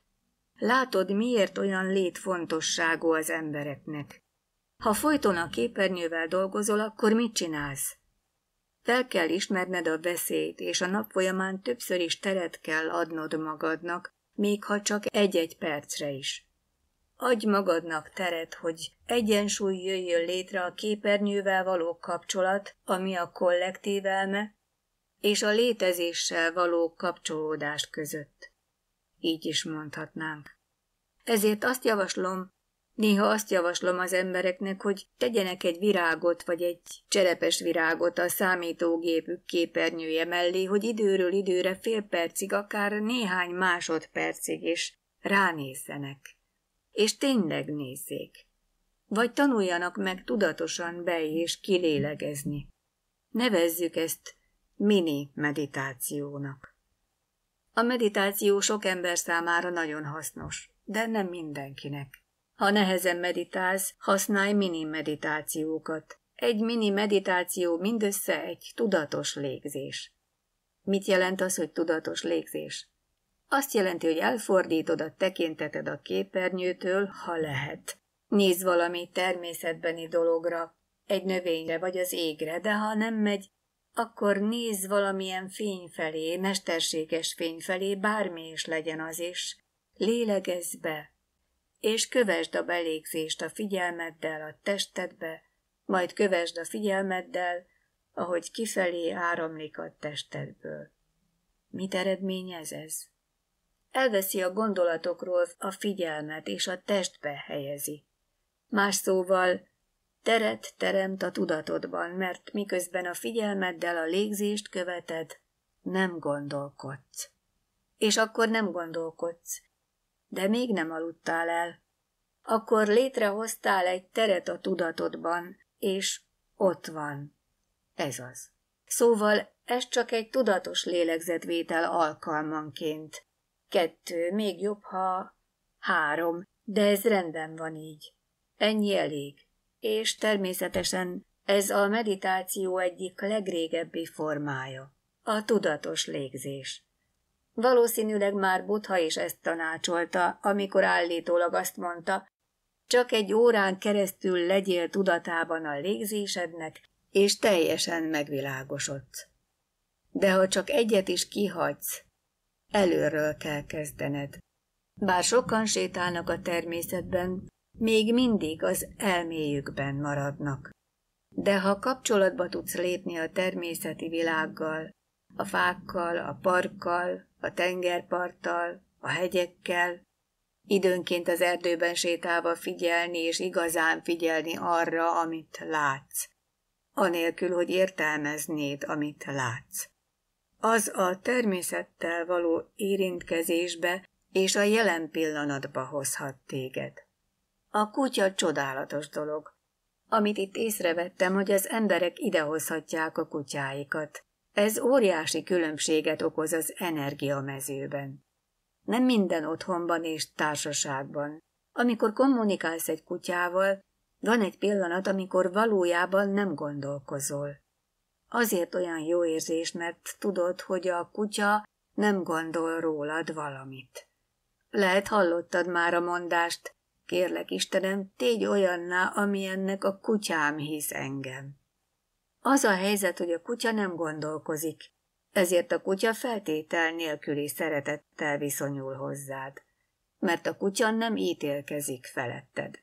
Látod, miért olyan létfontosságú az embereknek? Ha folyton a képernyővel dolgozol, akkor mit csinálsz? Fel kell ismerned a veszélyt, és a nap folyamán többször is teret kell adnod magadnak, még ha csak egy-egy percre is. Adj magadnak teret, hogy egyensúly jöjjön létre a képernyővel való kapcsolat, ami a kollektív elme, és a létezéssel való kapcsolódás között. Így is mondhatnánk. Ezért azt javaslom, Néha azt javaslom az embereknek, hogy tegyenek egy virágot vagy egy cserepes virágot a számítógépük képernyője mellé, hogy időről időre fél percig, akár néhány másodpercig is ránézzenek. És tényleg nézzék. Vagy tanuljanak meg tudatosan be és kilélegezni. Nevezzük ezt mini meditációnak. A meditáció sok ember számára nagyon hasznos, de nem mindenkinek. Ha nehezen meditálsz, használj mini meditációkat. Egy mini meditáció mindössze egy tudatos légzés. Mit jelent az, hogy tudatos légzés? Azt jelenti, hogy elfordítod a tekinteted a képernyőtől, ha lehet. Nézz valami természetbeni dologra, egy növényre vagy az égre, de ha nem megy, akkor nézz valamilyen fény felé, mesterséges fény felé, bármi is legyen az is. Lélegezz be, és kövesd a belégzést a figyelmeddel a testedbe, majd kövesd a figyelmeddel, ahogy kifelé áramlik a testedből. Mit eredményez ez? Elveszi a gondolatokról a figyelmet, és a testbe helyezi. Más szóval, teret teremt a tudatodban, mert miközben a figyelmeddel a légzést követed, nem gondolkodsz. És akkor nem gondolkodsz, de még nem aludtál el. Akkor létrehoztál egy teret a tudatodban, és ott van. Ez az. Szóval ez csak egy tudatos lélegzetvétel alkalmanként. Kettő, még jobb, ha három, de ez rendben van így. Ennyi elég. És természetesen ez a meditáció egyik legrégebbi formája, a tudatos légzés. Valószínűleg már Butha is ezt tanácsolta, amikor állítólag azt mondta, csak egy órán keresztül legyél tudatában a légzésednek, és teljesen megvilágosodsz. De ha csak egyet is kihagysz, előről kell kezdened. Bár sokan sétálnak a természetben, még mindig az elméjükben maradnak. De ha kapcsolatba tudsz lépni a természeti világgal, a fákkal, a parkkal, a tengerparttal, a hegyekkel, időnként az erdőben sétálva figyelni és igazán figyelni arra, amit látsz, anélkül, hogy értelmeznéd, amit látsz. Az a természettel való érintkezésbe és a jelen pillanatba hozhat téged. A kutya csodálatos dolog, amit itt észrevettem, hogy az emberek idehozhatják a kutyáikat. Ez óriási különbséget okoz az energiamezőben. Nem minden otthonban és társaságban. Amikor kommunikálsz egy kutyával, van egy pillanat, amikor valójában nem gondolkozol. Azért olyan jó érzés, mert tudod, hogy a kutya nem gondol rólad valamit. Lehet hallottad már a mondást, kérlek Istenem, tégy olyanná, ami ennek a kutyám hisz engem. Az a helyzet, hogy a kutya nem gondolkozik, ezért a kutya feltétel nélküli szeretettel viszonyul hozzád, mert a kutya nem ítélkezik feletted.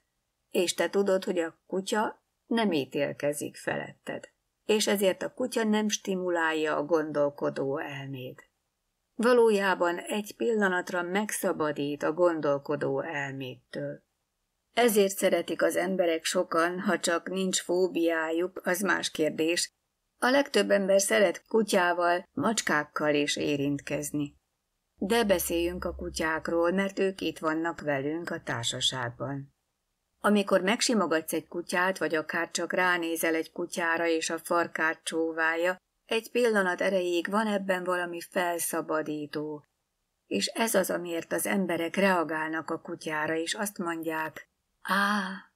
És te tudod, hogy a kutya nem ítélkezik feletted, és ezért a kutya nem stimulálja a gondolkodó elméd. Valójában egy pillanatra megszabadít a gondolkodó elmédtől. Ezért szeretik az emberek sokan, ha csak nincs fóbiájuk, az más kérdés. A legtöbb ember szeret kutyával, macskákkal is érintkezni. De beszéljünk a kutyákról, mert ők itt vannak velünk a társaságban. Amikor megsimogatsz egy kutyát, vagy akár csak ránézel egy kutyára és a farkát csóválja, egy pillanat erejéig van ebben valami felszabadító. És ez az, amiért az emberek reagálnak a kutyára, és azt mondják, Á,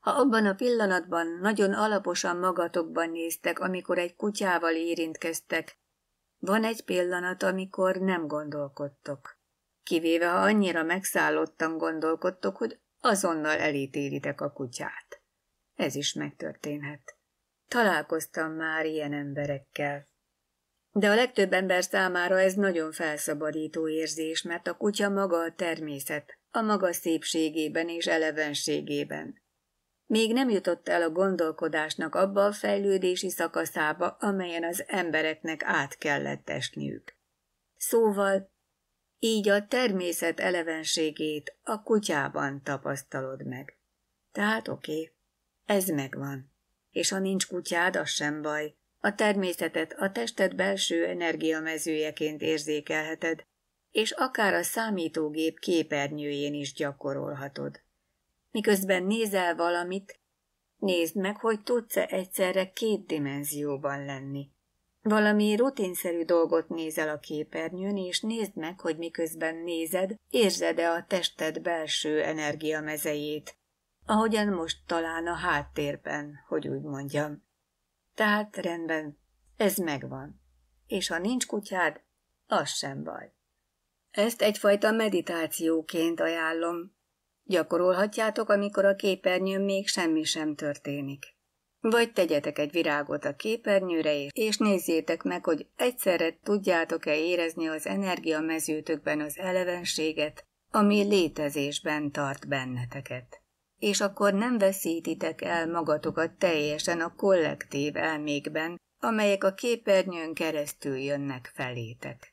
ha abban a pillanatban nagyon alaposan magatokban néztek, amikor egy kutyával érintkeztek, van egy pillanat, amikor nem gondolkodtok. Kivéve, ha annyira megszállottan gondolkodtok, hogy azonnal elítélitek a kutyát. Ez is megtörténhet. Találkoztam már ilyen emberekkel. De a legtöbb ember számára ez nagyon felszabadító érzés, mert a kutya maga a természet, a maga szépségében és elevenségében. Még nem jutott el a gondolkodásnak abba a fejlődési szakaszába, amelyen az embereknek át kellett esniük. Szóval, így a természet elevenségét a kutyában tapasztalod meg. Tehát oké, okay, ez megvan. És ha nincs kutyád, az sem baj. A természetet a tested belső energiamezőjeként érzékelheted, és akár a számítógép képernyőjén is gyakorolhatod. Miközben nézel valamit, nézd meg, hogy tudsz-e egyszerre két dimenzióban lenni. Valami rutinszerű dolgot nézel a képernyőn, és nézd meg, hogy miközben nézed, érzed-e a tested belső energiamezejét, ahogyan most talán a háttérben, hogy úgy mondjam. Tehát rendben, ez megvan. És ha nincs kutyád, az sem baj. Ezt egyfajta meditációként ajánlom. Gyakorolhatjátok, amikor a képernyőn még semmi sem történik. Vagy tegyetek egy virágot a képernyőre, és nézzétek meg, hogy egyszerre tudjátok-e érezni az energiamezőtökben az elevenséget, ami létezésben tart benneteket. És akkor nem veszítitek el magatokat teljesen a kollektív elmékben, amelyek a képernyőn keresztül jönnek felétek.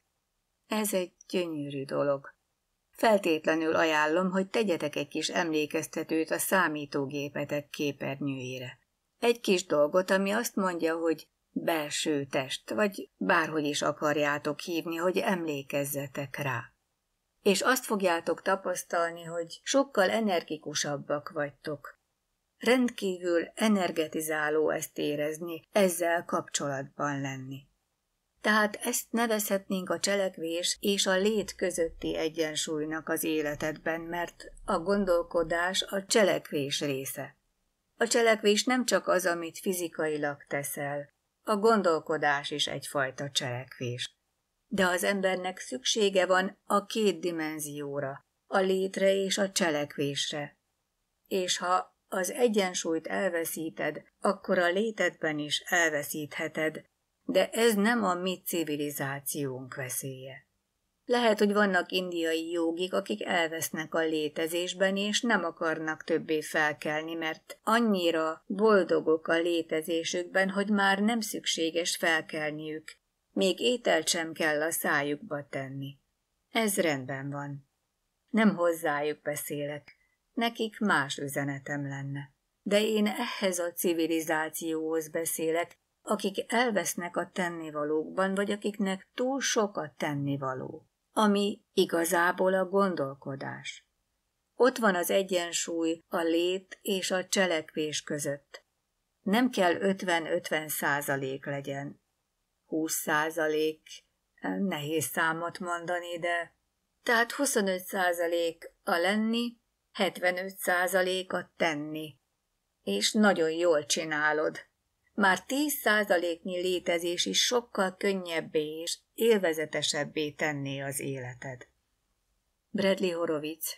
Ez egy Gyönyörű dolog. Feltétlenül ajánlom, hogy tegyetek egy kis emlékeztetőt a számítógépetek képernyőjére. Egy kis dolgot, ami azt mondja, hogy belső test, vagy bárhogy is akarjátok hívni, hogy emlékezzetek rá. És azt fogjátok tapasztalni, hogy sokkal energikusabbak vagytok. Rendkívül energetizáló ezt érezni, ezzel kapcsolatban lenni. Tehát ezt nevezhetnénk a cselekvés és a lét közötti egyensúlynak az életedben, mert a gondolkodás a cselekvés része. A cselekvés nem csak az, amit fizikailag teszel, a gondolkodás is egyfajta cselekvés. De az embernek szüksége van a két dimenzióra, a létre és a cselekvésre. És ha az egyensúlyt elveszíted, akkor a létedben is elveszítheted de ez nem a mi civilizációnk veszélye. Lehet, hogy vannak indiai jogik, akik elvesznek a létezésben, és nem akarnak többé felkelni, mert annyira boldogok a létezésükben, hogy már nem szükséges felkelniük, még ételt sem kell a szájukba tenni. Ez rendben van. Nem hozzájuk beszélek, nekik más üzenetem lenne. De én ehhez a civilizációhoz beszélek, akik elvesznek a tennivalókban, vagy akiknek túl sok a tennivaló, ami igazából a gondolkodás. Ott van az egyensúly a lét és a cselekvés között. Nem kell 50-50 százalék -50 legyen. 20 százalék, eh, nehéz számot mondani, de... Tehát 25 százalék a lenni, 75 százalék a tenni. És nagyon jól csinálod már 10%-nyi létezés is sokkal könnyebbé és élvezetesebbé tenné az életed. Bradley Horowitz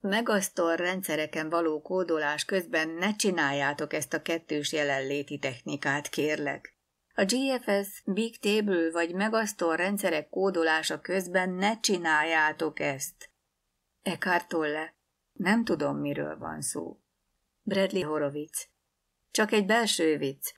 Megasztor rendszereken való kódolás közben ne csináljátok ezt a kettős jelenléti technikát, kérlek. A GFS, Big Table vagy Megasztor rendszerek kódolása közben ne csináljátok ezt. Eckhart Tolle. Nem tudom, miről van szó. Bradley Horowitz. Csak egy belső vicc.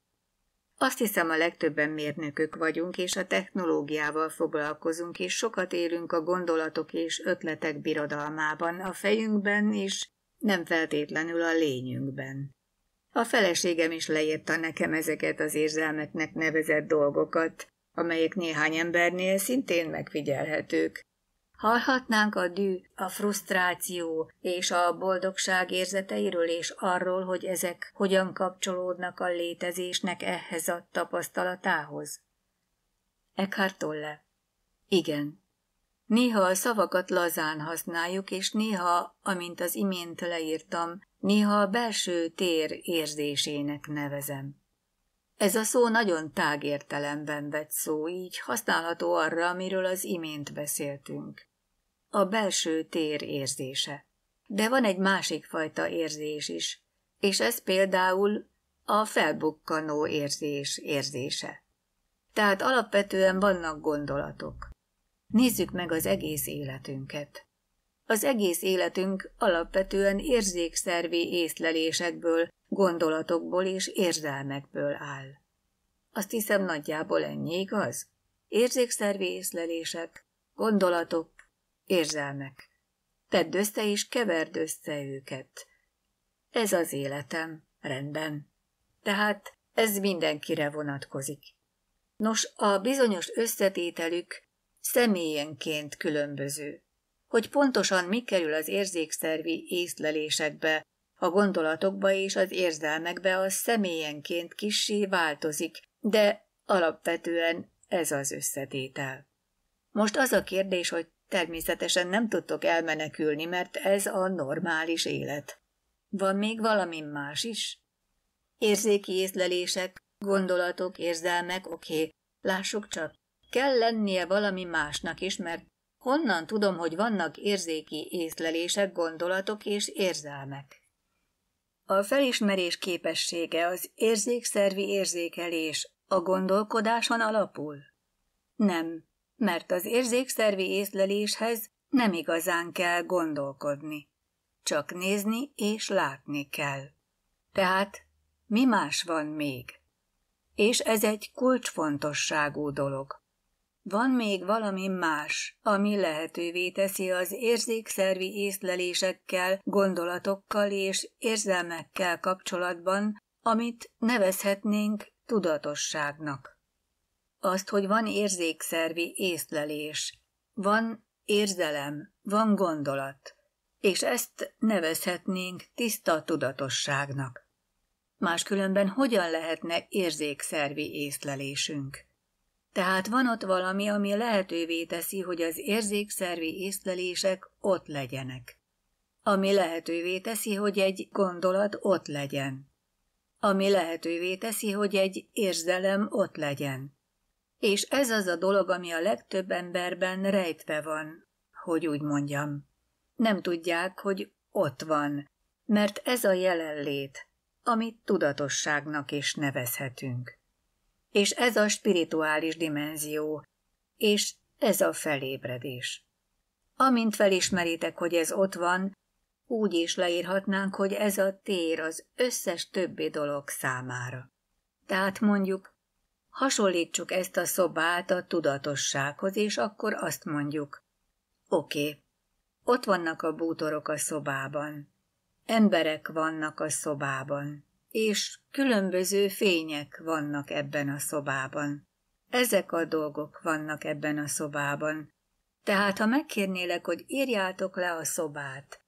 Azt hiszem, a legtöbben mérnökök vagyunk, és a technológiával foglalkozunk, és sokat élünk a gondolatok és ötletek birodalmában, a fejünkben, és nem feltétlenül a lényünkben. A feleségem is leírta nekem ezeket az érzelmeknek nevezett dolgokat, amelyek néhány embernél szintén megfigyelhetők, Hallhatnánk a dű, a frusztráció és a boldogság érzeteiről és arról, hogy ezek hogyan kapcsolódnak a létezésnek ehhez a tapasztalatához. Eckhart Tolle Igen. Néha a szavakat lazán használjuk, és néha, amint az imént leírtam, néha a belső tér érzésének nevezem. Ez a szó nagyon tágértelemben vett szó, így használható arra, amiről az imént beszéltünk a belső tér érzése. De van egy másik fajta érzés is, és ez például a felbukkanó érzés érzése. Tehát alapvetően vannak gondolatok. Nézzük meg az egész életünket. Az egész életünk alapvetően érzékszervi észlelésekből, gondolatokból és érzelmekből áll. Azt hiszem nagyjából ennyi, igaz? Érzékszervi észlelések, gondolatok, Érzelmek. Tedd össze és keverd össze őket. Ez az életem, rendben. Tehát ez mindenkire vonatkozik. Nos, a bizonyos összetételük személyenként különböző. Hogy pontosan mi kerül az érzékszervi észlelésekbe, a gondolatokba és az érzelmekbe, az személyenként kissé változik, de alapvetően ez az összetétel. Most az a kérdés, hogy Természetesen nem tudtok elmenekülni, mert ez a normális élet. Van még valami más is? Érzéki észlelések, gondolatok, érzelmek, oké, okay. lássuk csak. Kell lennie valami másnak is, mert honnan tudom, hogy vannak érzéki észlelések, gondolatok és érzelmek? A felismerés képessége az érzékszervi érzékelés a gondolkodáson alapul? Nem, mert az érzékszervi észleléshez nem igazán kell gondolkodni. Csak nézni és látni kell. Tehát mi más van még? És ez egy kulcsfontosságú dolog. Van még valami más, ami lehetővé teszi az érzékszervi észlelésekkel, gondolatokkal és érzelmekkel kapcsolatban, amit nevezhetnénk tudatosságnak azt, hogy van érzékszervi észlelés, van érzelem, van gondolat, és ezt nevezhetnénk tiszta tudatosságnak. Máskülönben hogyan lehetne érzékszervi észlelésünk? Tehát van ott valami, ami lehetővé teszi, hogy az érzékszervi észlelések ott legyenek. Ami lehetővé teszi, hogy egy gondolat ott legyen. Ami lehetővé teszi, hogy egy érzelem ott legyen és ez az a dolog, ami a legtöbb emberben rejtve van, hogy úgy mondjam. Nem tudják, hogy ott van, mert ez a jelenlét, amit tudatosságnak is nevezhetünk. És ez a spirituális dimenzió, és ez a felébredés. Amint felismeritek, hogy ez ott van, úgy is leírhatnánk, hogy ez a tér az összes többi dolog számára. Tehát mondjuk Hasonlítsuk ezt a szobát a tudatossághoz, és akkor azt mondjuk. Oké, okay. ott vannak a bútorok a szobában. Emberek vannak a szobában, és különböző fények vannak ebben a szobában. Ezek a dolgok vannak ebben a szobában. Tehát, ha megkérnélek, hogy írjátok le a szobát,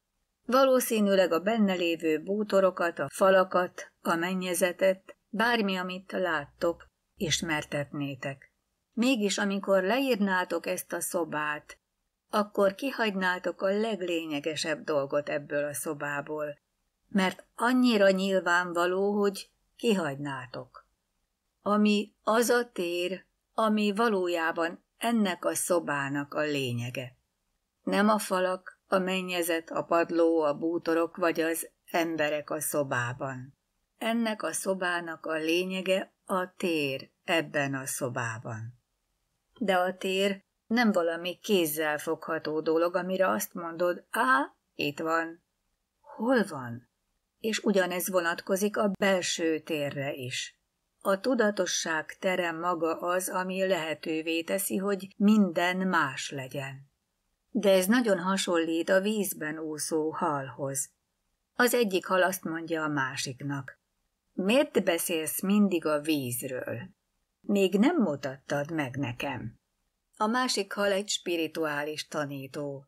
valószínűleg a benne lévő bútorokat, a falakat, a mennyezetet, bármi, amit láttok, ismertetnétek. Mégis, amikor leírnátok ezt a szobát, akkor kihagynátok a leglényegesebb dolgot ebből a szobából, mert annyira nyilvánvaló, hogy kihagynátok. Ami az a tér, ami valójában ennek a szobának a lényege. Nem a falak, a mennyezet, a padló, a bútorok vagy az emberek a szobában. Ennek a szobának a lényege a tér ebben a szobában. De a tér nem valami kézzel fogható dolog, amire azt mondod, á, itt van. Hol van? És ugyanez vonatkozik a belső térre is. A tudatosság terem maga az, ami lehetővé teszi, hogy minden más legyen. De ez nagyon hasonlít a vízben úszó halhoz. Az egyik hal azt mondja a másiknak. Miért beszélsz mindig a vízről? Még nem mutattad meg nekem. A másik hal egy spirituális tanító.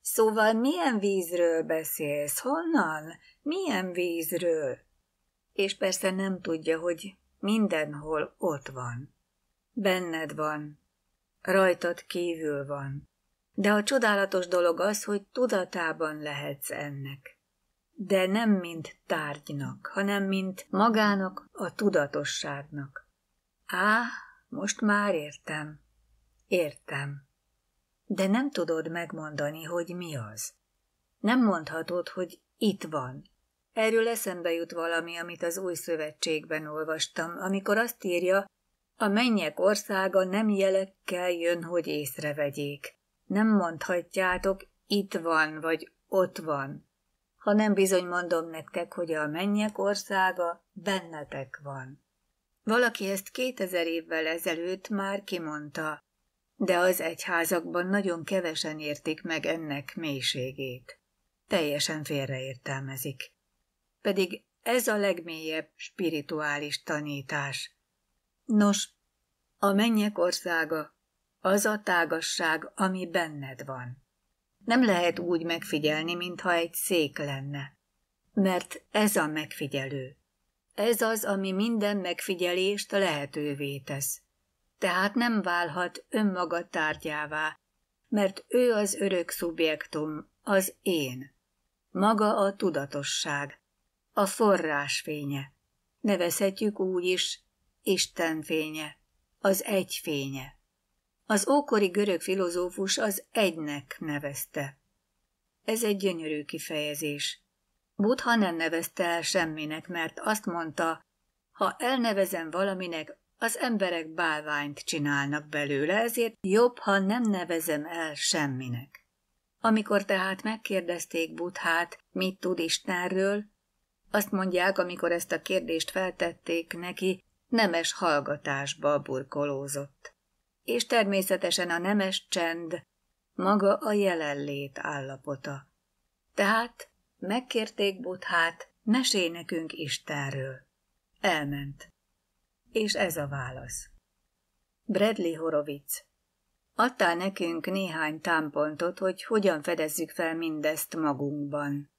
Szóval milyen vízről beszélsz? Honnan? Milyen vízről? És persze nem tudja, hogy mindenhol ott van. Benned van. Rajtad kívül van. De a csodálatos dolog az, hogy tudatában lehetsz ennek de nem mint tárgynak, hanem mint magának, a tudatosságnak. Á, most már értem. Értem. De nem tudod megmondani, hogy mi az. Nem mondhatod, hogy itt van. Erről eszembe jut valami, amit az új szövetségben olvastam, amikor azt írja, a mennyek országa nem jelekkel jön, hogy észrevegyék. Nem mondhatjátok, itt van, vagy ott van, hanem bizony mondom nektek, hogy a mennyek országa bennetek van. Valaki ezt kétezer évvel ezelőtt már kimondta, de az egyházakban nagyon kevesen értik meg ennek mélységét. Teljesen félreértelmezik. Pedig ez a legmélyebb spirituális tanítás. Nos, a mennyek országa az a tágasság, ami benned van nem lehet úgy megfigyelni, mintha egy szék lenne. Mert ez a megfigyelő. Ez az, ami minden megfigyelést lehetővé tesz. Tehát nem válhat önmaga tárgyává, mert ő az örök szubjektum, az én. Maga a tudatosság, a forrásfénye. Nevezhetjük úgy is Isten fénye, az egy fénye. Az ókori görög filozófus az egynek nevezte. Ez egy gyönyörű kifejezés. Buddha nem nevezte el semminek, mert azt mondta, ha elnevezem valaminek, az emberek bálványt csinálnak belőle, ezért jobb, ha nem nevezem el semminek. Amikor tehát megkérdezték Buthát, mit tud Istenről, azt mondják, amikor ezt a kérdést feltették neki, nemes hallgatásba burkolózott és természetesen a nemes csend, maga a jelenlét állapota. Tehát megkérték Buthát, mesélj nekünk Istenről. Elment. És ez a válasz. Bradley Horowitz. Adtál nekünk néhány támpontot, hogy hogyan fedezzük fel mindezt magunkban.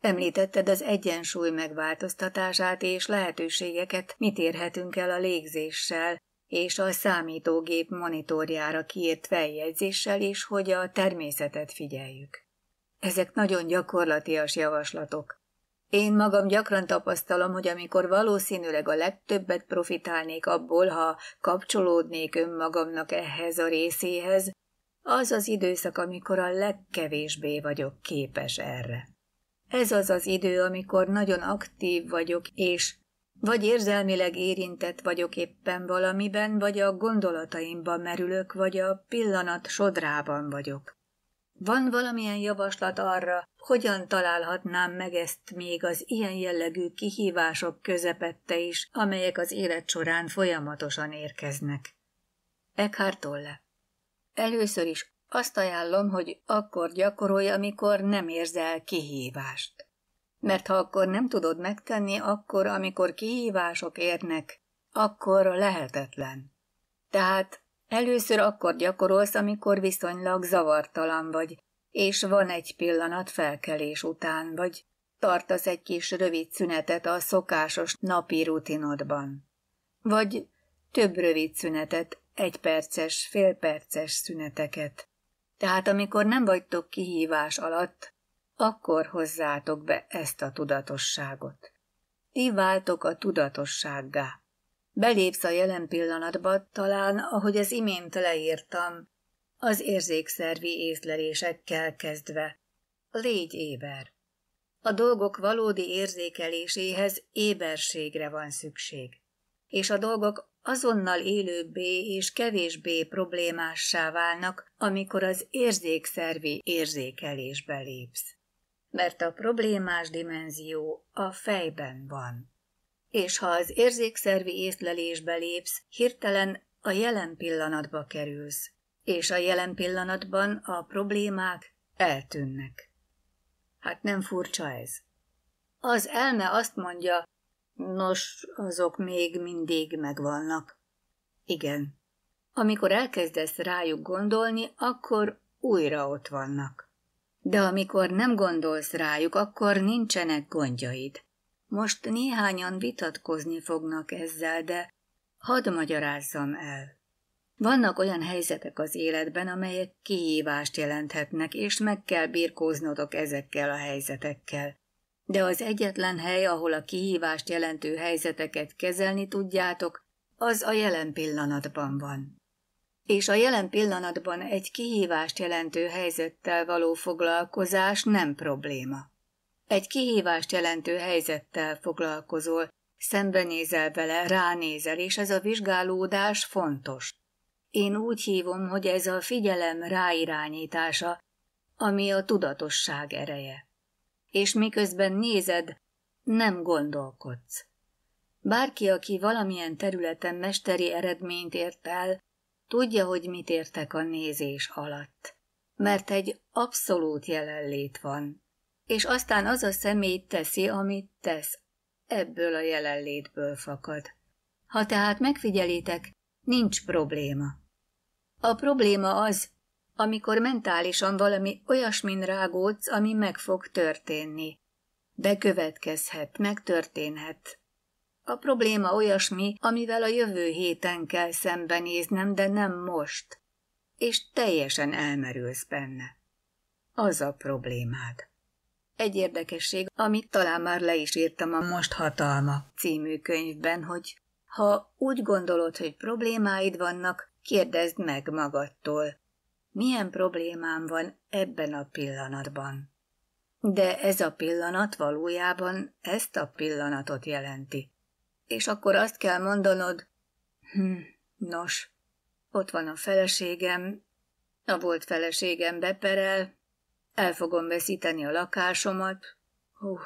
Említetted az egyensúly megváltoztatását és lehetőségeket, mit érhetünk el a légzéssel, és a számítógép monitorjára kiért feljegyzéssel is, hogy a természetet figyeljük. Ezek nagyon gyakorlatias javaslatok. Én magam gyakran tapasztalom, hogy amikor valószínűleg a legtöbbet profitálnék abból, ha kapcsolódnék önmagamnak ehhez a részéhez, az az időszak, amikor a legkevésbé vagyok képes erre. Ez az az idő, amikor nagyon aktív vagyok, és vagy érzelmileg érintett vagyok éppen valamiben, vagy a gondolataimban merülök, vagy a pillanat sodrában vagyok. Van valamilyen javaslat arra, hogyan találhatnám meg ezt még az ilyen jellegű kihívások közepette is, amelyek az élet során folyamatosan érkeznek. Eckhart Tolle Először is azt ajánlom, hogy akkor gyakorolj, amikor nem érzel kihívást. Mert ha akkor nem tudod megtenni, akkor, amikor kihívások érnek, akkor lehetetlen. Tehát először akkor gyakorolsz, amikor viszonylag zavartalan vagy, és van egy pillanat felkelés után, vagy tartasz egy kis rövid szünetet a szokásos napi rutinodban. Vagy több rövid szünetet, egyperces, félperces szüneteket. Tehát amikor nem vagytok kihívás alatt, akkor hozzátok be ezt a tudatosságot. Ti váltok a tudatossággá. Belépsz a jelen pillanatba, talán, ahogy az imént leírtam, az érzékszervi észlelésekkel kezdve. Légy éber! A dolgok valódi érzékeléséhez éberségre van szükség, és a dolgok azonnal élőbbé és kevésbé problémássá válnak, amikor az érzékszervi érzékelésbe lépsz mert a problémás dimenzió a fejben van. És ha az érzékszervi észlelésbe lépsz, hirtelen a jelen pillanatba kerülsz, és a jelen pillanatban a problémák eltűnnek. Hát nem furcsa ez. Az elme azt mondja, nos, azok még mindig megvannak. Igen. Amikor elkezdesz rájuk gondolni, akkor újra ott vannak de amikor nem gondolsz rájuk, akkor nincsenek gondjaid. Most néhányan vitatkozni fognak ezzel, de hadd magyarázzam el. Vannak olyan helyzetek az életben, amelyek kihívást jelenthetnek, és meg kell birkóznodok ezekkel a helyzetekkel. De az egyetlen hely, ahol a kihívást jelentő helyzeteket kezelni tudjátok, az a jelen pillanatban van és a jelen pillanatban egy kihívást jelentő helyzettel való foglalkozás nem probléma. Egy kihívást jelentő helyzettel foglalkozol, szembenézel vele, ránézel, és ez a vizsgálódás fontos. Én úgy hívom, hogy ez a figyelem ráirányítása, ami a tudatosság ereje. És miközben nézed, nem gondolkodsz. Bárki, aki valamilyen területen mesteri eredményt ért el, Tudja, hogy mit értek a nézés alatt. Mert egy abszolút jelenlét van. És aztán az a személy teszi, amit tesz. Ebből a jelenlétből fakad. Ha tehát megfigyelitek, nincs probléma. A probléma az, amikor mentálisan valami olyasmin rágódsz, ami meg fog történni. Bekövetkezhet, megtörténhet, a probléma olyasmi, amivel a jövő héten kell szembenéznem, de nem most. És teljesen elmerülsz benne. Az a problémád. Egy érdekesség, amit talán már le is írtam a Most Hatalma című könyvben, hogy ha úgy gondolod, hogy problémáid vannak, kérdezd meg magadtól. Milyen problémám van ebben a pillanatban? De ez a pillanat valójában ezt a pillanatot jelenti és akkor azt kell mondanod, hm, nos, ott van a feleségem, a volt feleségem beperel, el fogom veszíteni a lakásomat, hú,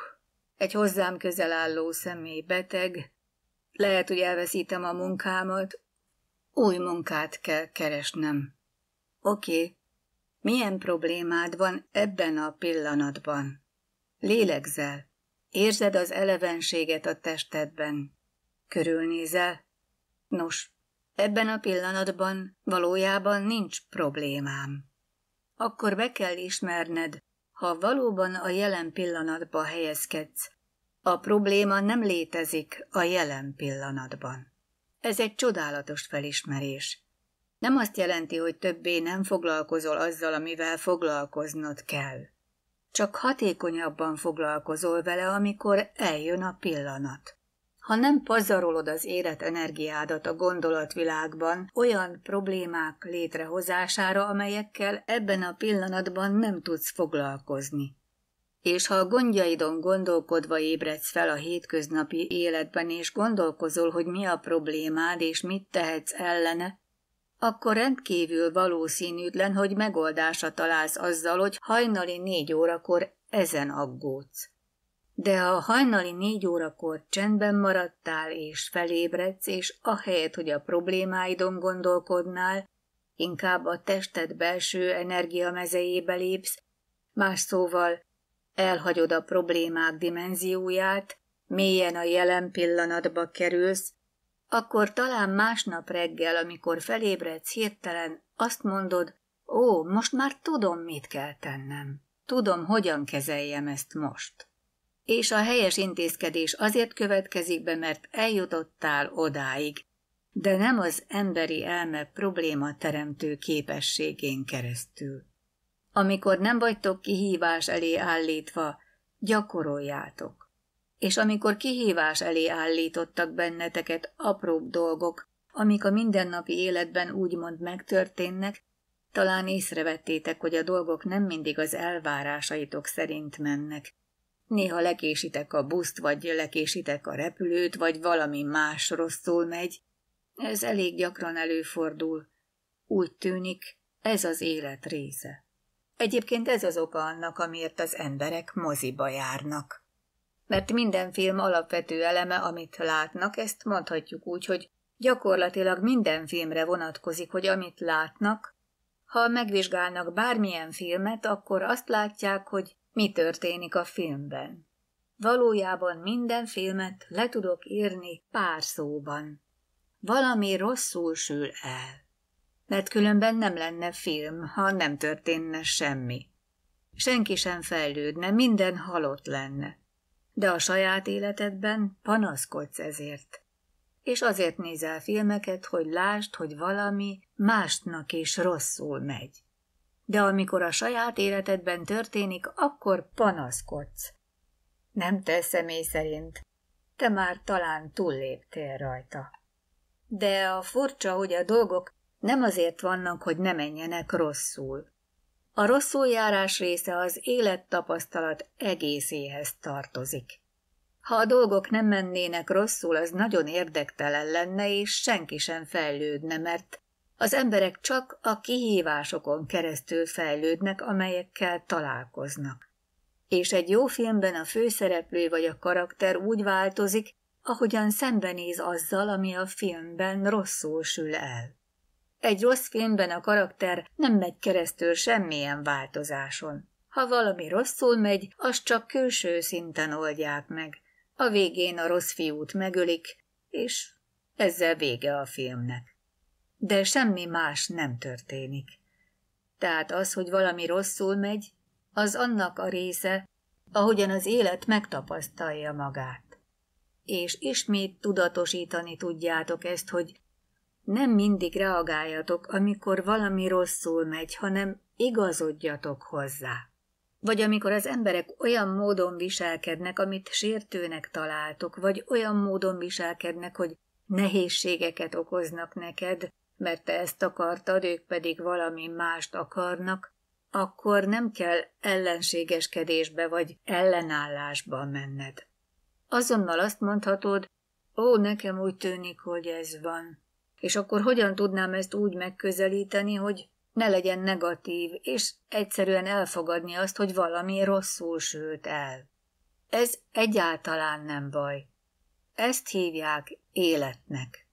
egy hozzám közel álló személy beteg, lehet, hogy elveszítem a munkámat, új munkát kell keresnem. Oké, okay. milyen problémád van ebben a pillanatban? Lélegzel, érzed az elevenséget a testedben, körülnézel. Nos, ebben a pillanatban valójában nincs problémám. Akkor be kell ismerned, ha valóban a jelen pillanatba helyezkedsz, a probléma nem létezik a jelen pillanatban. Ez egy csodálatos felismerés. Nem azt jelenti, hogy többé nem foglalkozol azzal, amivel foglalkoznod kell. Csak hatékonyabban foglalkozol vele, amikor eljön a pillanat. Ha nem pazarolod az életenergiádat a gondolatvilágban olyan problémák létrehozására, amelyekkel ebben a pillanatban nem tudsz foglalkozni. És ha a gondjaidon gondolkodva ébredsz fel a hétköznapi életben, és gondolkozol, hogy mi a problémád, és mit tehetsz ellene, akkor rendkívül valószínűtlen, hogy megoldása találsz azzal, hogy hajnali négy órakor ezen aggódsz. De ha hajnali négy órakor csendben maradtál és felébredsz, és ahelyett, hogy a problémáidon gondolkodnál, inkább a tested belső energiamezejébe lépsz, más szóval elhagyod a problémák dimenzióját, mélyen a jelen pillanatba kerülsz, akkor talán másnap reggel, amikor felébredsz hirtelen, azt mondod, ó, most már tudom, mit kell tennem. Tudom, hogyan kezeljem ezt most és a helyes intézkedés azért következik be, mert eljutottál odáig, de nem az emberi elme probléma teremtő képességén keresztül. Amikor nem vagytok kihívás elé állítva, gyakoroljátok. És amikor kihívás elé állítottak benneteket apróbb dolgok, amik a mindennapi életben úgymond megtörténnek, talán észrevettétek, hogy a dolgok nem mindig az elvárásaitok szerint mennek, Néha lekésítek a buszt, vagy lekésítek a repülőt, vagy valami más rosszul megy. Ez elég gyakran előfordul. Úgy tűnik, ez az élet része. Egyébként ez az oka annak, amiért az emberek moziba járnak. Mert minden film alapvető eleme, amit látnak, ezt mondhatjuk úgy, hogy gyakorlatilag minden filmre vonatkozik, hogy amit látnak, ha megvizsgálnak bármilyen filmet, akkor azt látják, hogy mi történik a filmben. Valójában minden filmet le tudok írni pár szóban. Valami rosszul sül el. Mert különben nem lenne film, ha nem történne semmi. Senki sem fejlődne, minden halott lenne. De a saját életedben panaszkodsz ezért. És azért nézel filmeket, hogy lásd, hogy valami másnak is rosszul megy de amikor a saját életedben történik, akkor panaszkodsz. Nem te személy szerint. Te már talán túlléptél rajta. De a furcsa, hogy a dolgok nem azért vannak, hogy ne menjenek rosszul. A rosszul járás része az élettapasztalat egészéhez tartozik. Ha a dolgok nem mennének rosszul, az nagyon érdektelen lenne, és senki sem fejlődne, mert az emberek csak a kihívásokon keresztül fejlődnek, amelyekkel találkoznak. És egy jó filmben a főszereplő vagy a karakter úgy változik, ahogyan szembenéz azzal, ami a filmben rosszul sül el. Egy rossz filmben a karakter nem megy keresztül semmilyen változáson. Ha valami rosszul megy, az csak külső szinten oldják meg. A végén a rossz fiút megölik, és ezzel vége a filmnek de semmi más nem történik. Tehát az, hogy valami rosszul megy, az annak a része, ahogyan az élet megtapasztalja magát. És ismét tudatosítani tudjátok ezt, hogy nem mindig reagáljatok, amikor valami rosszul megy, hanem igazodjatok hozzá. Vagy amikor az emberek olyan módon viselkednek, amit sértőnek találtok, vagy olyan módon viselkednek, hogy nehézségeket okoznak neked, mert te ezt akartad, ők pedig valami mást akarnak, akkor nem kell ellenségeskedésbe vagy ellenállásba menned. Azonnal azt mondhatod, ó, nekem úgy tűnik, hogy ez van. És akkor hogyan tudnám ezt úgy megközelíteni, hogy ne legyen negatív, és egyszerűen elfogadni azt, hogy valami rosszul sült el. Ez egyáltalán nem baj. Ezt hívják életnek.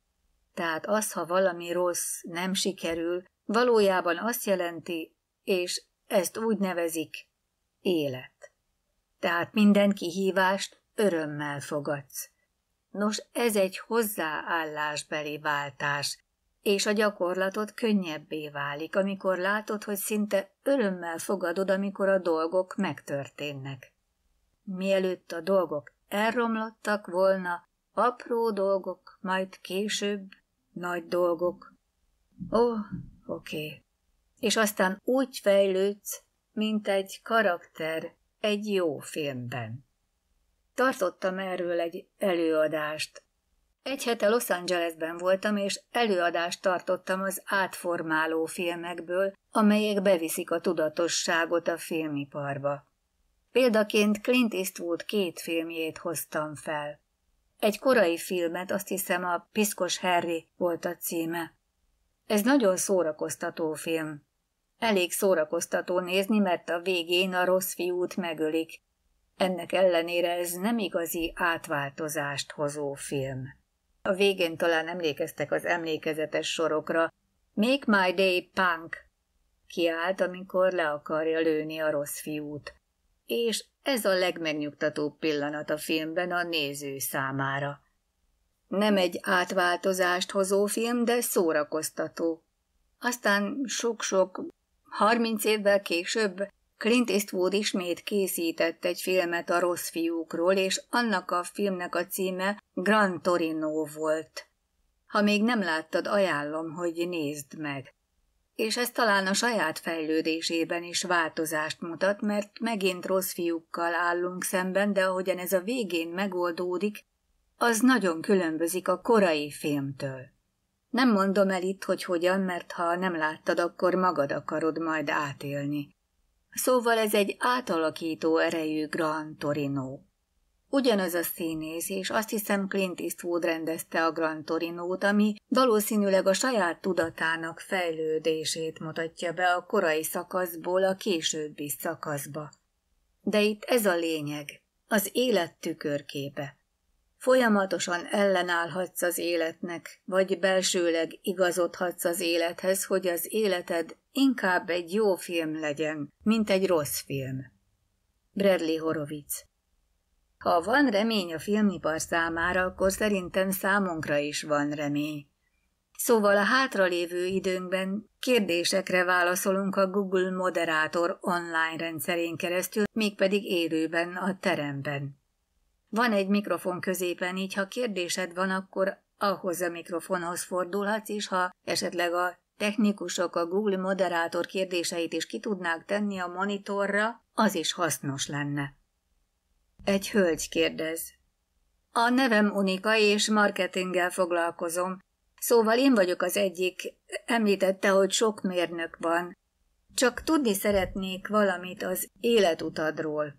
Tehát az, ha valami rossz nem sikerül, valójában azt jelenti, és ezt úgy nevezik élet. Tehát minden kihívást örömmel fogadsz. Nos, ez egy hozzáállásbeli váltás, és a gyakorlatot könnyebbé válik, amikor látod, hogy szinte örömmel fogadod, amikor a dolgok megtörténnek. Mielőtt a dolgok elromlottak volna, apró dolgok majd később nagy dolgok. Ó, oh, oké. Okay. És aztán úgy fejlődsz, mint egy karakter egy jó filmben. Tartottam erről egy előadást. Egy hete Los Angelesben voltam, és előadást tartottam az átformáló filmekből, amelyek beviszik a tudatosságot a filmiparba. Példaként Clint Eastwood két filmjét hoztam fel. Egy korai filmet, azt hiszem a Piszkos Harry volt a címe. Ez nagyon szórakoztató film. Elég szórakoztató nézni, mert a végén a rossz fiút megölik. Ennek ellenére ez nem igazi átváltozást hozó film. A végén talán emlékeztek az emlékezetes sorokra. Make my day punk! Kiállt, amikor le akarja lőni a rossz fiút. És ez a legmegnyugtatóbb pillanat a filmben a néző számára. Nem egy átváltozást hozó film, de szórakoztató. Aztán sok-sok, harminc -sok, évvel később Clint Eastwood ismét készített egy filmet a rossz fiúkról, és annak a filmnek a címe Gran Torino volt. Ha még nem láttad, ajánlom, hogy nézd meg és ez talán a saját fejlődésében is változást mutat, mert megint rossz fiúkkal állunk szemben, de ahogyan ez a végén megoldódik, az nagyon különbözik a korai filmtől. Nem mondom el itt, hogy hogyan, mert ha nem láttad, akkor magad akarod majd átélni. Szóval ez egy átalakító erejű Gran Torino. Ugyanaz a színész, és azt hiszem Clint Eastwood rendezte a torino Torinót, ami valószínűleg a saját tudatának fejlődését mutatja be a korai szakaszból a későbbi szakaszba. De itt ez a lényeg, az élet tükörképe. Folyamatosan ellenállhatsz az életnek, vagy belsőleg igazodhatsz az élethez, hogy az életed inkább egy jó film legyen, mint egy rossz film. Bradley Horowitz ha van remény a filmipar számára, akkor szerintem számunkra is van remény. Szóval a hátralévő időnkben kérdésekre válaszolunk a Google Moderátor online rendszerén keresztül, mégpedig élőben a teremben. Van egy mikrofon középen, így ha kérdésed van, akkor ahhoz a mikrofonhoz fordulhatsz, és ha esetleg a technikusok a Google moderátor kérdéseit is ki tudnák tenni a monitorra, az is hasznos lenne. Egy hölgy kérdez. A nevem Unika, és marketinggel foglalkozom. Szóval én vagyok az egyik, említette, hogy sok mérnök van. Csak tudni szeretnék valamit az életutadról.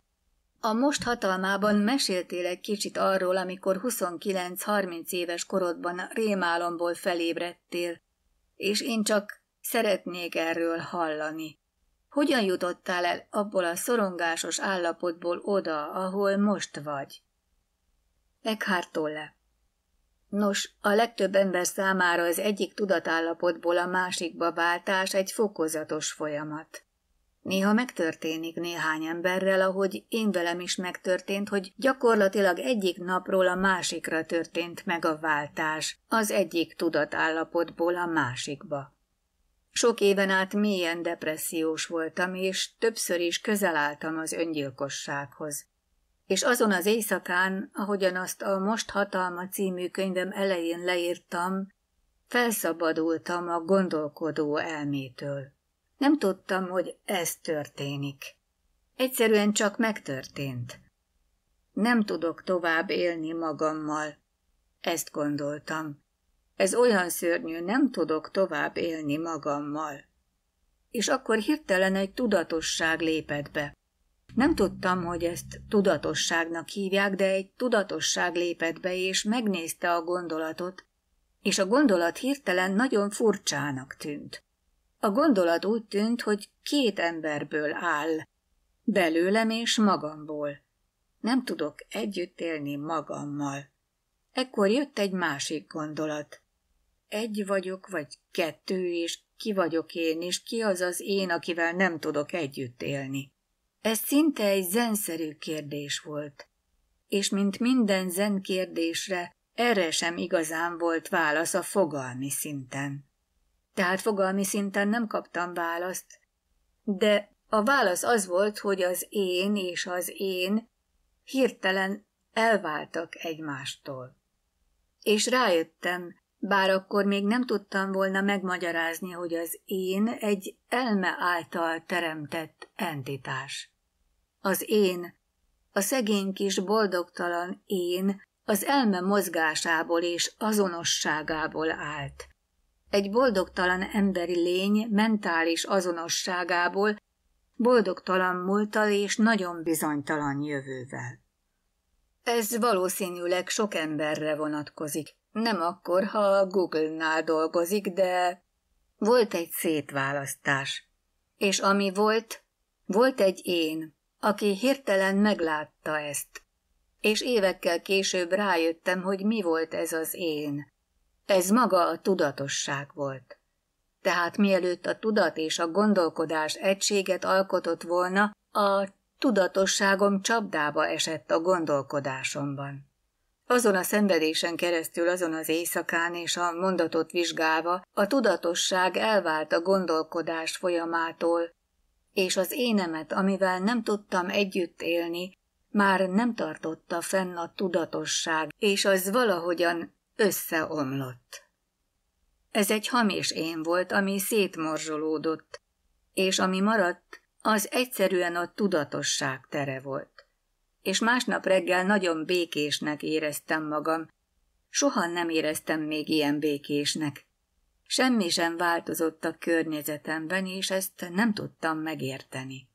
A most hatalmában meséltél egy kicsit arról, amikor 29-30 éves korodban rémálomból felébredtél, és én csak szeretnék erről hallani. Hogyan jutottál el abból a szorongásos állapotból oda, ahol most vagy? Eckhart Tolle Nos, a legtöbb ember számára az egyik tudatállapotból a másikba váltás egy fokozatos folyamat. Néha megtörténik néhány emberrel, ahogy én velem is megtörtént, hogy gyakorlatilag egyik napról a másikra történt meg a váltás, az egyik tudatállapotból a másikba. Sok éven át mélyen depressziós voltam, és többször is közel álltam az öngyilkossághoz. És azon az éjszakán, ahogyan azt a Most Hatalma című könyvem elején leírtam, felszabadultam a gondolkodó elmétől. Nem tudtam, hogy ez történik. Egyszerűen csak megtörtént. Nem tudok tovább élni magammal. Ezt gondoltam. Ez olyan szörnyű, nem tudok tovább élni magammal. És akkor hirtelen egy tudatosság lépett be. Nem tudtam, hogy ezt tudatosságnak hívják, de egy tudatosság lépett be, és megnézte a gondolatot, és a gondolat hirtelen nagyon furcsának tűnt. A gondolat úgy tűnt, hogy két emberből áll, belőlem és magamból. Nem tudok együtt élni magammal. Ekkor jött egy másik gondolat egy vagyok, vagy kettő, és ki vagyok én, és ki az az én, akivel nem tudok együtt élni. Ez szinte egy zenszerű kérdés volt, és mint minden zen kérdésre, erre sem igazán volt válasz a fogalmi szinten. Tehát fogalmi szinten nem kaptam választ, de a válasz az volt, hogy az én és az én hirtelen elváltak egymástól. És rájöttem, bár akkor még nem tudtam volna megmagyarázni, hogy az én egy elme által teremtett entitás. Az én, a szegény kis boldogtalan én az elme mozgásából és azonosságából állt. Egy boldogtalan emberi lény mentális azonosságából, boldogtalan múltal és nagyon bizonytalan jövővel. Ez valószínűleg sok emberre vonatkozik, nem akkor, ha a Google-nál dolgozik, de volt egy szétválasztás. És ami volt, volt egy én, aki hirtelen meglátta ezt. És évekkel később rájöttem, hogy mi volt ez az én. Ez maga a tudatosság volt. Tehát mielőtt a tudat és a gondolkodás egységet alkotott volna, a tudatosságom csapdába esett a gondolkodásomban. Azon a szenvedésen keresztül, azon az éjszakán és a mondatot vizsgálva a tudatosság elvált a gondolkodás folyamától, és az énemet, amivel nem tudtam együtt élni, már nem tartotta fenn a tudatosság, és az valahogyan összeomlott. Ez egy hamis én volt, ami szétmorzsolódott, és ami maradt, az egyszerűen a tudatosság tere volt és másnap reggel nagyon békésnek éreztem magam. Soha nem éreztem még ilyen békésnek. Semmi sem változott a környezetemben, és ezt nem tudtam megérteni.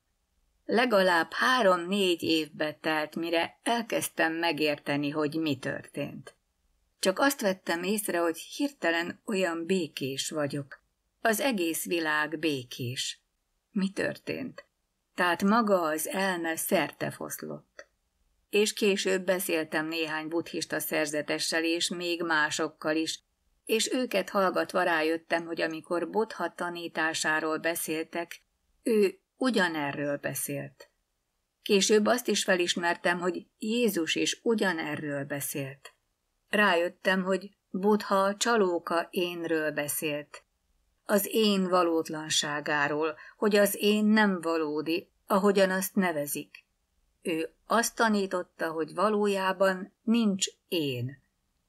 Legalább három-négy évbe telt, mire elkezdtem megérteni, hogy mi történt. Csak azt vettem észre, hogy hirtelen olyan békés vagyok. Az egész világ békés. Mi történt? Tehát maga az elme szerte foszlott és később beszéltem néhány buddhista szerzetessel és még másokkal is, és őket hallgatva rájöttem, hogy amikor Botha tanításáról beszéltek, ő ugyanerről beszélt. Később azt is felismertem, hogy Jézus is ugyanerről beszélt. Rájöttem, hogy Butha a csalóka énről beszélt. Az én valótlanságáról, hogy az én nem valódi, ahogyan azt nevezik. Ő azt tanította, hogy valójában nincs én,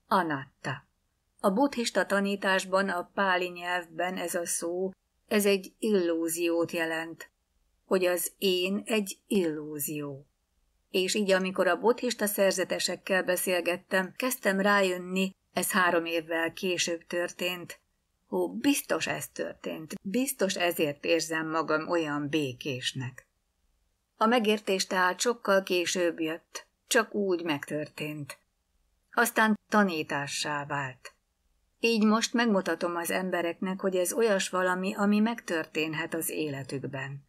anatta. A buddhista tanításban, a páli nyelvben ez a szó, ez egy illúziót jelent, hogy az én egy illúzió. És így, amikor a buddhista szerzetesekkel beszélgettem, kezdtem rájönni, ez három évvel később történt, Hú, biztos ez történt, biztos ezért érzem magam olyan békésnek. A megértés tehát sokkal később jött, csak úgy megtörtént. Aztán tanítássá vált. Így most megmutatom az embereknek, hogy ez olyas valami, ami megtörténhet az életükben.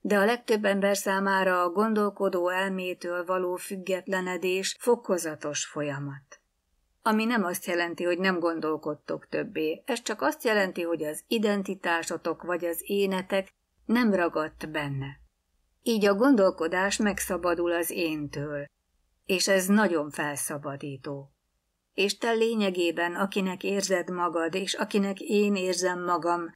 De a legtöbb ember számára a gondolkodó elmétől való függetlenedés fokozatos folyamat. Ami nem azt jelenti, hogy nem gondolkodtok többé, ez csak azt jelenti, hogy az identitásotok vagy az énetek nem ragadt benne. Így a gondolkodás megszabadul az éntől, és ez nagyon felszabadító. És te lényegében, akinek érzed magad, és akinek én érzem magam,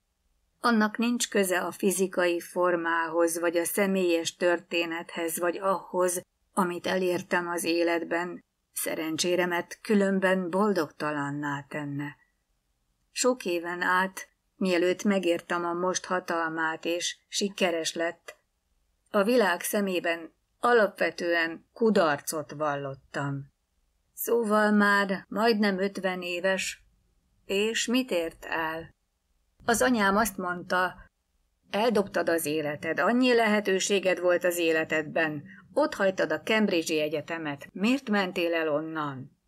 annak nincs köze a fizikai formához, vagy a személyes történethez, vagy ahhoz, amit elértem az életben, szerencsére, mert különben boldogtalanná tenne. Sok éven át, mielőtt megértem a most hatalmát, és sikeres lett, a világ szemében alapvetően kudarcot vallottam. Szóval már majdnem ötven éves, és mit ért el? Az anyám azt mondta, eldobtad az életed, annyi lehetőséged volt az életedben, ott hajtad a Cambridge-i egyetemet, miért mentél el onnan?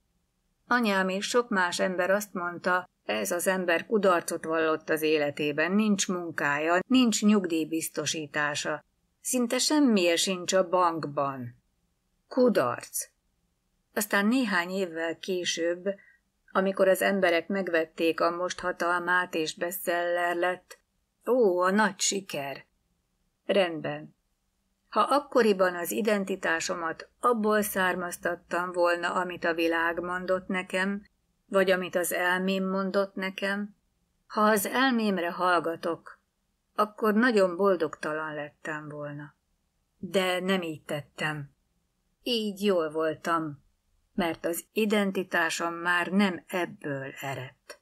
Anyám és sok más ember azt mondta, ez az ember kudarcot vallott az életében, nincs munkája, nincs nyugdíjbiztosítása, Szinte semmije sincs a bankban. Kudarc. Aztán néhány évvel később, amikor az emberek megvették a most hatalmát és bestseller lett, ó, a nagy siker. Rendben. Ha akkoriban az identitásomat abból származtattam volna, amit a világ mondott nekem, vagy amit az elmém mondott nekem, ha az elmémre hallgatok, akkor nagyon boldogtalan lettem volna. De nem így tettem. Így jól voltam, mert az identitásom már nem ebből eredt.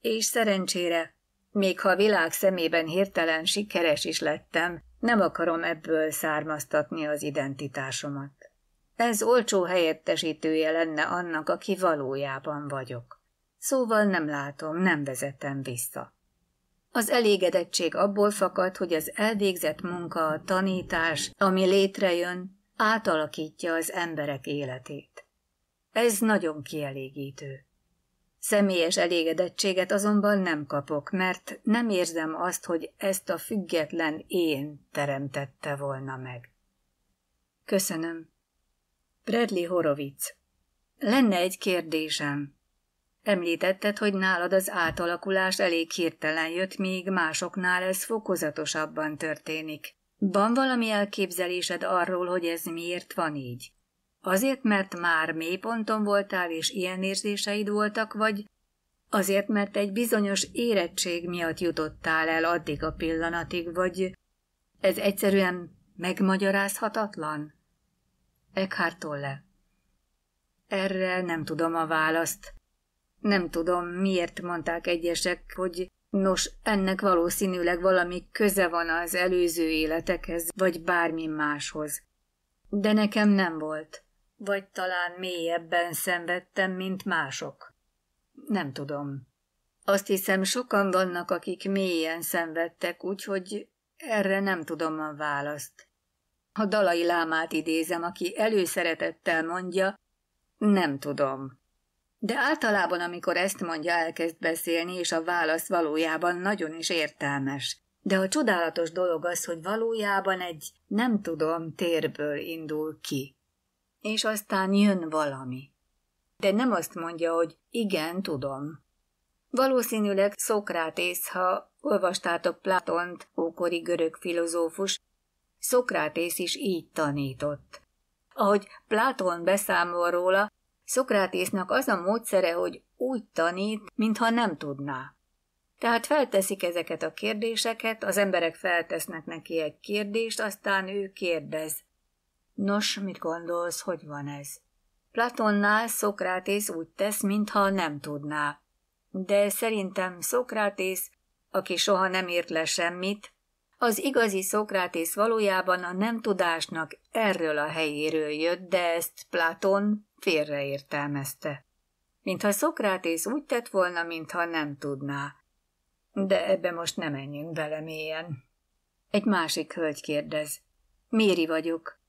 És szerencsére, még ha a világ szemében hirtelen sikeres is lettem, nem akarom ebből származtatni az identitásomat. Ez olcsó helyettesítője lenne annak, aki valójában vagyok. Szóval nem látom, nem vezetem vissza. Az elégedettség abból fakad, hogy az elvégzett munka, a tanítás, ami létrejön, átalakítja az emberek életét. Ez nagyon kielégítő. Személyes elégedettséget azonban nem kapok, mert nem érzem azt, hogy ezt a független én teremtette volna meg. Köszönöm. Bradley Horowitz. Lenne egy kérdésem. Említetted, hogy nálad az átalakulás elég hirtelen jött, míg másoknál ez fokozatosabban történik. Van valami elképzelésed arról, hogy ez miért van így? Azért, mert már ponton voltál, és ilyen érzéseid voltak, vagy azért, mert egy bizonyos érettség miatt jutottál el addig a pillanatig, vagy ez egyszerűen megmagyarázhatatlan? Eckhart Tolle Erre nem tudom a választ. Nem tudom, miért mondták egyesek, hogy nos, ennek valószínűleg valami köze van az előző életekhez, vagy bármi máshoz. De nekem nem volt. Vagy talán mélyebben szenvedtem, mint mások. Nem tudom. Azt hiszem, sokan vannak, akik mélyen szenvedtek, úgyhogy erre nem tudom a választ. A Dalai Lámát idézem, aki előszeretettel mondja, nem tudom. De általában, amikor ezt mondja, elkezd beszélni, és a válasz valójában nagyon is értelmes. De a csodálatos dolog az, hogy valójában egy, nem tudom, térből indul ki. És aztán jön valami. De nem azt mondja, hogy igen, tudom. Valószínűleg Szokrátész, ha olvastátok Platont, ókori görög filozófus, Szokrátész is így tanított. Ahogy Platon beszámol róla, Szokrátésznak az a módszere, hogy úgy tanít, mintha nem tudná. Tehát felteszik ezeket a kérdéseket, az emberek feltesznek neki egy kérdést, aztán ő kérdez. Nos, mit gondolsz, hogy van ez? Platonnál Szokrátész úgy tesz, mintha nem tudná. De szerintem Szokrátész, aki soha nem írt le semmit, az igazi Szokrátész valójában a nem tudásnak erről a helyéről jött, de ezt Platon félreértelmezte. Mintha Szokrátész úgy tett volna, mintha nem tudná. De ebbe most nem menjünk bele mélyen. Egy másik hölgy kérdez. Méri vagyok.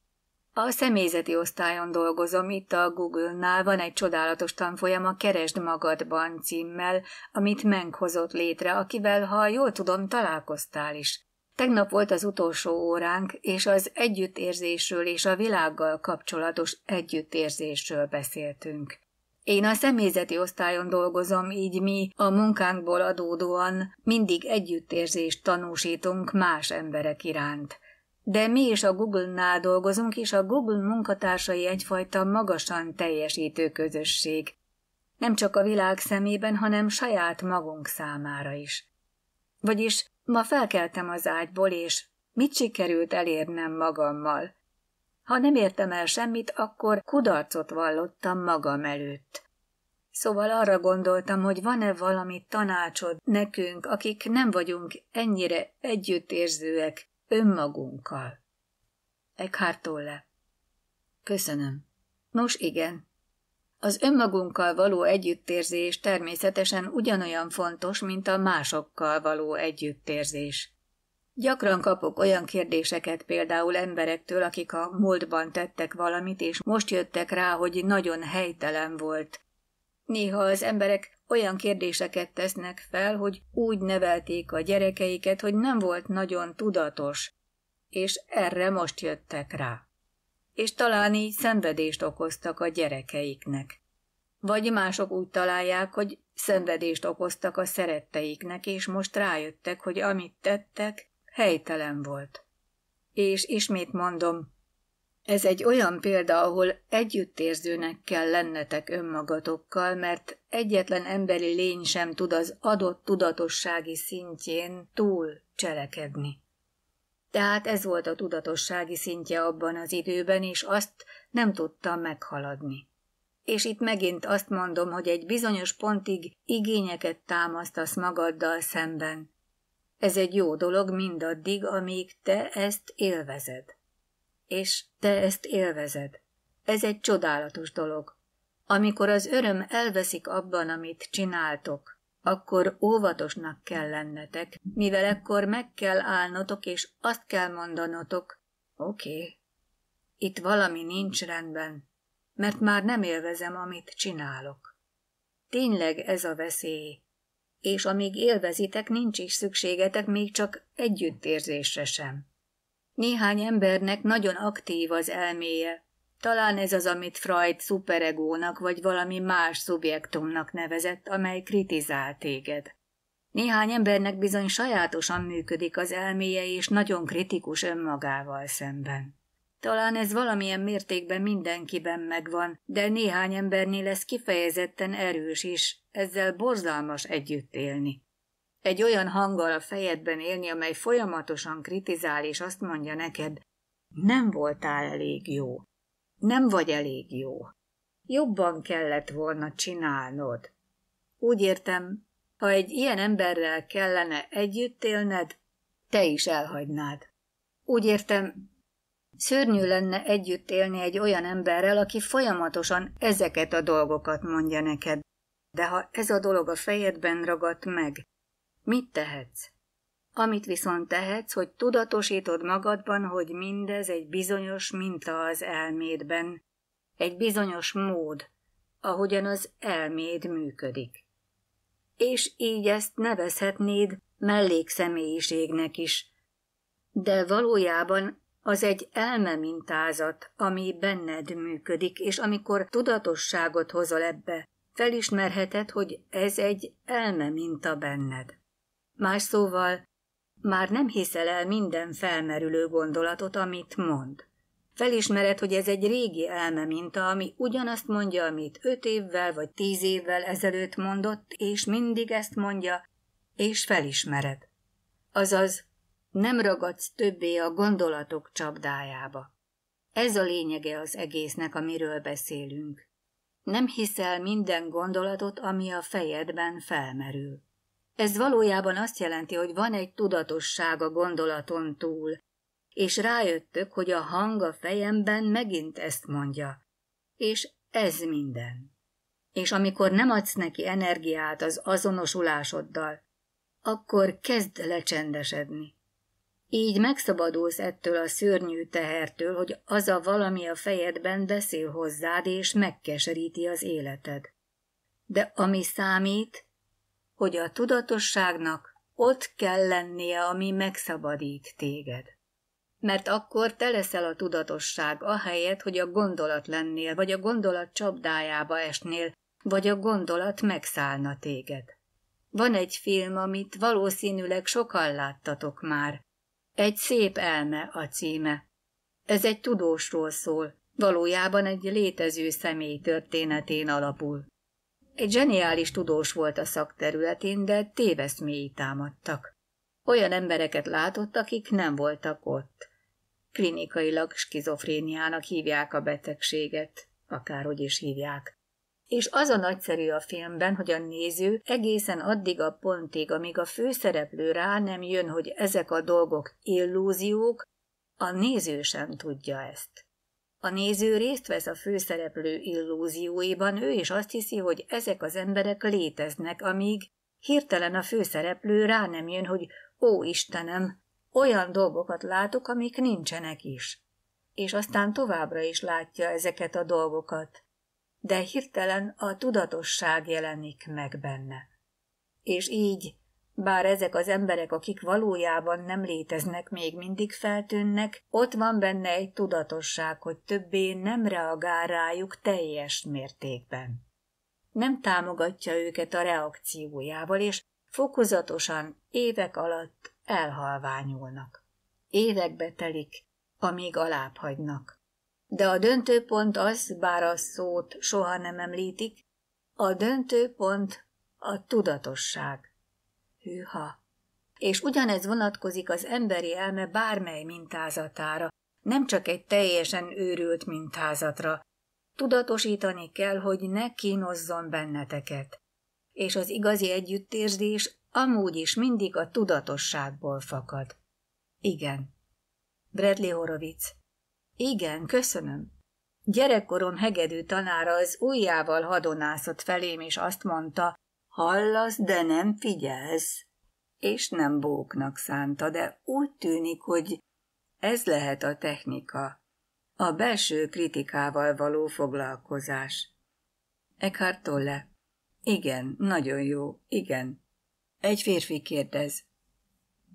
A személyzeti osztályon dolgozom, itt a Google-nál van egy csodálatos tanfolyam a Keresd magadban címmel, amit Menk hozott létre, akivel, ha jól tudom, találkoztál is. Tegnap volt az utolsó óránk, és az együttérzésről és a világgal kapcsolatos együttérzésről beszéltünk. Én a személyzeti osztályon dolgozom, így mi a munkánkból adódóan mindig együttérzést tanúsítunk más emberek iránt. De mi is a Google-nál dolgozunk, és a Google munkatársai egyfajta magasan teljesítő közösség. Nem csak a világ szemében, hanem saját magunk számára is. Vagyis Ma felkeltem az ágyból, és mit sikerült elérnem magammal? Ha nem értem el semmit, akkor kudarcot vallottam magam előtt. Szóval arra gondoltam, hogy van-e valami tanácsod nekünk, akik nem vagyunk ennyire együttérzőek önmagunkkal. Eckhart Tolle. Köszönöm. Nos igen, az önmagunkkal való együttérzés természetesen ugyanolyan fontos, mint a másokkal való együttérzés. Gyakran kapok olyan kérdéseket például emberektől, akik a múltban tettek valamit, és most jöttek rá, hogy nagyon helytelen volt. Néha az emberek olyan kérdéseket tesznek fel, hogy úgy nevelték a gyerekeiket, hogy nem volt nagyon tudatos, és erre most jöttek rá és talán így szenvedést okoztak a gyerekeiknek. Vagy mások úgy találják, hogy szenvedést okoztak a szeretteiknek, és most rájöttek, hogy amit tettek, helytelen volt. És ismét mondom, ez egy olyan példa, ahol együttérzőnek kell lennetek önmagatokkal, mert egyetlen emberi lény sem tud az adott tudatossági szintjén túl cselekedni tehát ez volt a tudatossági szintje abban az időben, és azt nem tudtam meghaladni. És itt megint azt mondom, hogy egy bizonyos pontig igényeket támasztasz magaddal szemben. Ez egy jó dolog mindaddig, amíg te ezt élvezed. És te ezt élvezed. Ez egy csodálatos dolog. Amikor az öröm elveszik abban, amit csináltok, akkor óvatosnak kell lennetek, mivel ekkor meg kell állnotok, és azt kell mondanotok, oké, okay, itt valami nincs rendben, mert már nem élvezem, amit csinálok. Tényleg ez a veszély, és amíg élvezitek, nincs is szükségetek még csak együttérzésre sem. Néhány embernek nagyon aktív az elméje, talán ez az, amit Freud szuperegónak vagy valami más szubjektumnak nevezett, amely kritizál téged. Néhány embernek bizony sajátosan működik az elméje és nagyon kritikus önmagával szemben. Talán ez valamilyen mértékben mindenkiben megvan, de néhány embernél ez kifejezetten erős is, ezzel borzalmas együtt élni. Egy olyan hanggal a fejedben élni, amely folyamatosan kritizál és azt mondja neked, nem voltál elég jó, nem vagy elég jó. Jobban kellett volna csinálnod. Úgy értem, ha egy ilyen emberrel kellene együtt élned, te is elhagynád. Úgy értem, szörnyű lenne együtt élni egy olyan emberrel, aki folyamatosan ezeket a dolgokat mondja neked. De ha ez a dolog a fejedben ragadt meg, mit tehetsz? Amit viszont tehetsz, hogy tudatosítod magadban, hogy mindez egy bizonyos minta az elmédben, egy bizonyos mód, ahogyan az elméd működik. És így ezt nevezhetnéd mellékszemélyiségnek is, de valójában az egy elme mintázat, ami benned működik, és amikor tudatosságot hozol ebbe, felismerheted, hogy ez egy elme minta benned. Más szóval, már nem hiszel el minden felmerülő gondolatot, amit mond. Felismered, hogy ez egy régi elme minta, ami ugyanazt mondja, amit öt évvel vagy tíz évvel ezelőtt mondott, és mindig ezt mondja, és felismered. Azaz, nem ragadsz többé a gondolatok csapdájába. Ez a lényege az egésznek, amiről beszélünk. Nem hiszel minden gondolatot, ami a fejedben felmerül. Ez valójában azt jelenti, hogy van egy tudatosság a gondolaton túl, és rájöttök, hogy a hang a fejemben megint ezt mondja. És ez minden. És amikor nem adsz neki energiát az azonosulásoddal, akkor kezd lecsendesedni. Így megszabadulsz ettől a szörnyű tehertől, hogy az a valami a fejedben beszél hozzád és megkeseríti az életed. De ami számít, hogy a tudatosságnak ott kell lennie, ami megszabadít téged. Mert akkor te leszel a tudatosság, ahelyett, hogy a gondolat lennél, vagy a gondolat csapdájába esnél, vagy a gondolat megszállna téged. Van egy film, amit valószínűleg sokan láttatok már. Egy szép elme a címe. Ez egy tudósról szól, valójában egy létező személy történetén alapul. Egy zseniális tudós volt a szakterületén, de téveszméi támadtak. Olyan embereket látott, akik nem voltak ott. Klinikailag skizofréniának hívják a betegséget, akárhogy is hívják. És az a nagyszerű a filmben, hogy a néző egészen addig a pontig, amíg a főszereplő rá nem jön, hogy ezek a dolgok illúziók, a néző sem tudja ezt. A néző részt vesz a főszereplő illúzióiban, ő is azt hiszi, hogy ezek az emberek léteznek, amíg hirtelen a főszereplő rá nem jön, hogy ó Istenem, olyan dolgokat látok, amik nincsenek is. És aztán továbbra is látja ezeket a dolgokat. De hirtelen a tudatosság jelenik meg benne. És így bár ezek az emberek, akik valójában nem léteznek, még mindig feltűnnek, ott van benne egy tudatosság, hogy többé nem reagál rájuk teljes mértékben. Nem támogatja őket a reakciójával, és fokozatosan évek alatt elhalványulnak. Évekbe telik, amíg alább hagynak. De a döntőpont az, bár a szót soha nem említik, a döntőpont a tudatosság. Hűha! És ugyanez vonatkozik az emberi elme bármely mintázatára, nem csak egy teljesen őrült mintázatra. Tudatosítani kell, hogy ne kínozzon benneteket. És az igazi együttérzés amúgy is mindig a tudatosságból fakad. Igen. Bradley Horowitz. Igen, köszönöm. Gyerekkorom hegedű tanára az ujjával hadonászott felém, és azt mondta, Hallasz, de nem figyelsz. És nem bóknak szánta, de úgy tűnik, hogy ez lehet a technika. A belső kritikával való foglalkozás. Eckhart Tolle. Igen, nagyon jó, igen. Egy férfi kérdez.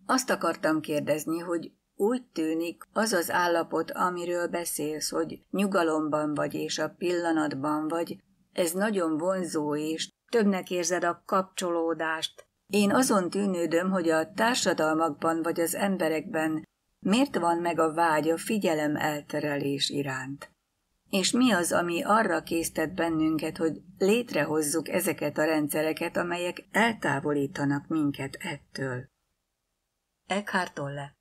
Azt akartam kérdezni, hogy úgy tűnik, az az állapot, amiről beszélsz, hogy nyugalomban vagy és a pillanatban vagy, ez nagyon vonzó és többnek érzed a kapcsolódást. Én azon tűnődöm, hogy a társadalmakban vagy az emberekben miért van meg a vágy a figyelem elterelés iránt. És mi az, ami arra késztet bennünket, hogy létrehozzuk ezeket a rendszereket, amelyek eltávolítanak minket ettől? Eckhart Tolle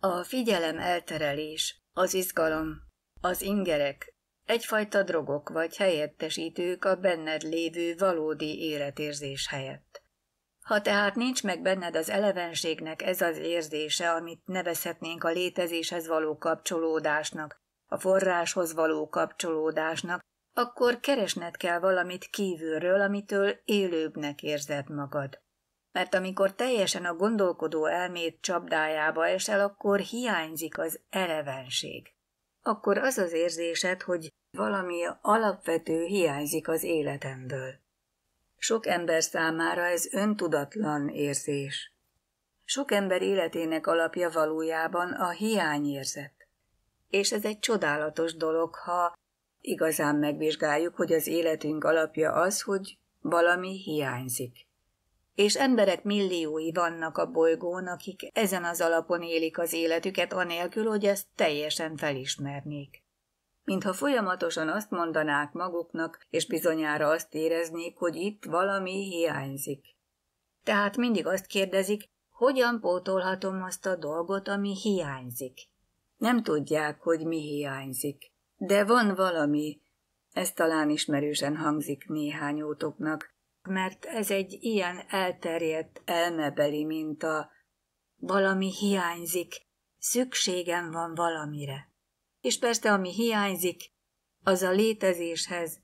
A figyelem elterelés, az izgalom, az ingerek, Egyfajta drogok vagy helyettesítők a benned lévő valódi életérzés helyett. Ha tehát nincs meg benned az elevenségnek ez az érzése, amit nevezhetnénk a létezéshez való kapcsolódásnak, a forráshoz való kapcsolódásnak, akkor keresned kell valamit kívülről, amitől élőbbnek érzed magad. Mert amikor teljesen a gondolkodó elmét csapdájába esel, akkor hiányzik az elevenség akkor az az érzésed, hogy valami alapvető hiányzik az életemből. Sok ember számára ez öntudatlan érzés. Sok ember életének alapja valójában a hiányérzet. És ez egy csodálatos dolog, ha igazán megvizsgáljuk, hogy az életünk alapja az, hogy valami hiányzik és emberek milliói vannak a bolygón, akik ezen az alapon élik az életüket, anélkül, hogy ezt teljesen felismernék. Mintha folyamatosan azt mondanák maguknak, és bizonyára azt éreznék, hogy itt valami hiányzik. Tehát mindig azt kérdezik, hogyan pótolhatom azt a dolgot, ami hiányzik. Nem tudják, hogy mi hiányzik. De van valami, ez talán ismerősen hangzik néhány ótoknak, mert ez egy ilyen elterjedt elmebeli minta. Valami hiányzik, szükségem van valamire. És persze, ami hiányzik, az a létezéshez,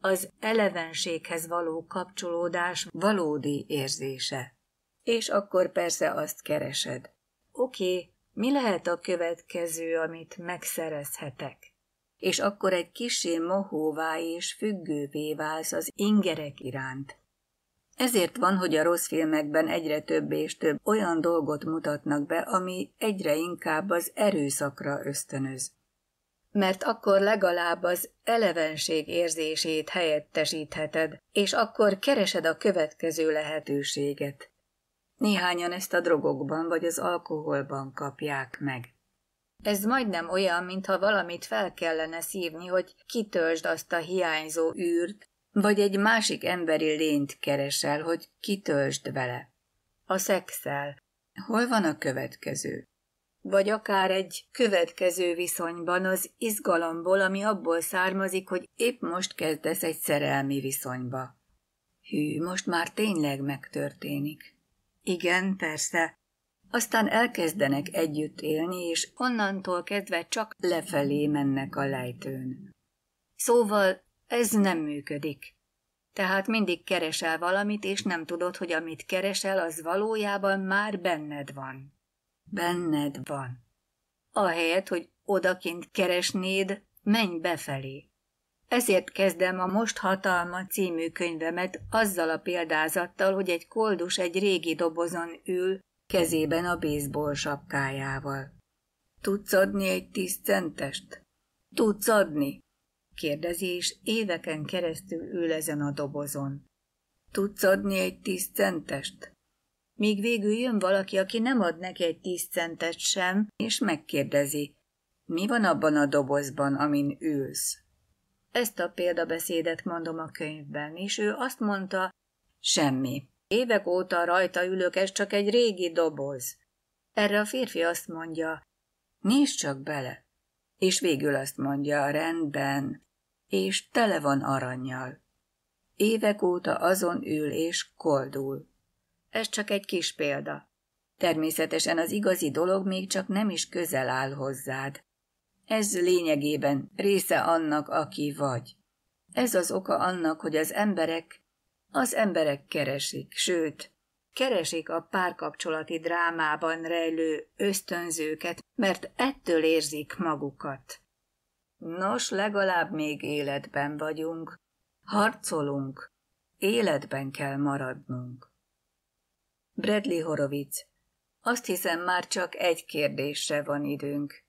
az elevenséghez való kapcsolódás valódi érzése. És akkor persze azt keresed. Oké, okay, mi lehet a következő, amit megszerezhetek? És akkor egy kisé mohóvá és függővé válsz az ingerek iránt, ezért van, hogy a rossz filmekben egyre több és több olyan dolgot mutatnak be, ami egyre inkább az erőszakra ösztönöz. Mert akkor legalább az elevenség érzését helyettesítheted, és akkor keresed a következő lehetőséget. Néhányan ezt a drogokban vagy az alkoholban kapják meg. Ez majdnem olyan, mintha valamit fel kellene szívni, hogy kitöltsd azt a hiányzó űrt, vagy egy másik emberi lényt keresel, hogy kitöltsd vele. A szexel. Hol van a következő? Vagy akár egy következő viszonyban az izgalomból, ami abból származik, hogy épp most kezdesz egy szerelmi viszonyba. Hű, most már tényleg megtörténik. Igen, persze. Aztán elkezdenek együtt élni, és onnantól kezdve csak lefelé mennek a lejtőn. Szóval ez nem működik. Tehát mindig keresel valamit, és nem tudod, hogy amit keresel, az valójában már benned van. Benned van. Ahelyett, hogy odakint keresnéd, menj befelé. Ezért kezdem a Most Hatalma című könyvemet azzal a példázattal, hogy egy koldus egy régi dobozon ül, kezében a bészból sapkájával. Tudsz adni egy tíz centest? Tudsz adni? kérdezi, és éveken keresztül ül ezen a dobozon. Tudsz adni egy tíz centest? Míg végül jön valaki, aki nem ad neki egy tíz centet sem, és megkérdezi, mi van abban a dobozban, amin ülsz? Ezt a példabeszédet mondom a könyvben, és ő azt mondta, semmi. Évek óta rajta ülök, ez csak egy régi doboz. Erre a férfi azt mondja, nézd csak bele. És végül azt mondja, rendben, és tele van aranyjal. Évek óta azon ül és koldul. Ez csak egy kis példa. Természetesen az igazi dolog még csak nem is közel áll hozzád. Ez lényegében része annak, aki vagy. Ez az oka annak, hogy az emberek, az emberek keresik, sőt, keresik a párkapcsolati drámában rejlő ösztönzőket, mert ettől érzik magukat. Nos, legalább még életben vagyunk. Harcolunk. Életben kell maradnunk. Bradley Horowitz. Azt hiszem, már csak egy kérdésre van időnk.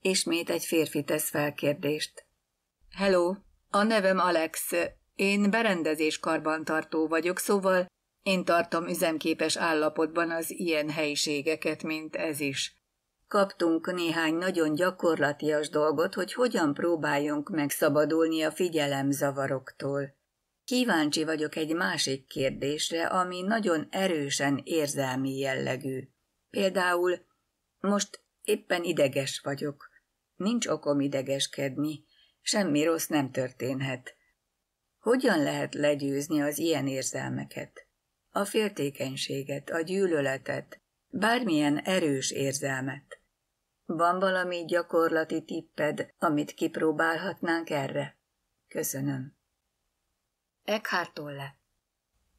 Ismét egy férfi tesz fel kérdést. Hello, a nevem Alex, én berendezés karbantartó vagyok, szóval én tartom üzemképes állapotban az ilyen helyiségeket, mint ez is. Kaptunk néhány nagyon gyakorlatias dolgot, hogy hogyan próbáljunk megszabadulni a zavaroktól. Kíváncsi vagyok egy másik kérdésre, ami nagyon erősen érzelmi jellegű. Például, most éppen ideges vagyok. Nincs okom idegeskedni, semmi rossz nem történhet. Hogyan lehet legyőzni az ilyen érzelmeket? A féltékenységet, a gyűlöletet, bármilyen erős érzelmet. Van valami gyakorlati tipped, amit kipróbálhatnánk erre? Köszönöm. Eckhart Tolle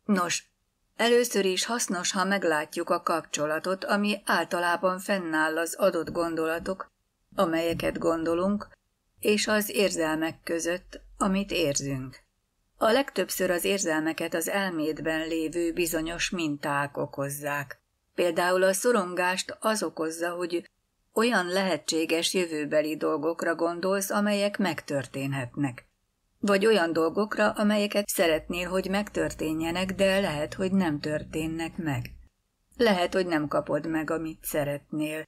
Nos, először is hasznos, ha meglátjuk a kapcsolatot, ami általában fennáll az adott gondolatok, amelyeket gondolunk, és az érzelmek között, amit érzünk. A legtöbbször az érzelmeket az elmédben lévő bizonyos minták okozzák. Például a szorongást az okozza, hogy olyan lehetséges jövőbeli dolgokra gondolsz, amelyek megtörténhetnek. Vagy olyan dolgokra, amelyeket szeretnél, hogy megtörténjenek, de lehet, hogy nem történnek meg. Lehet, hogy nem kapod meg, amit szeretnél.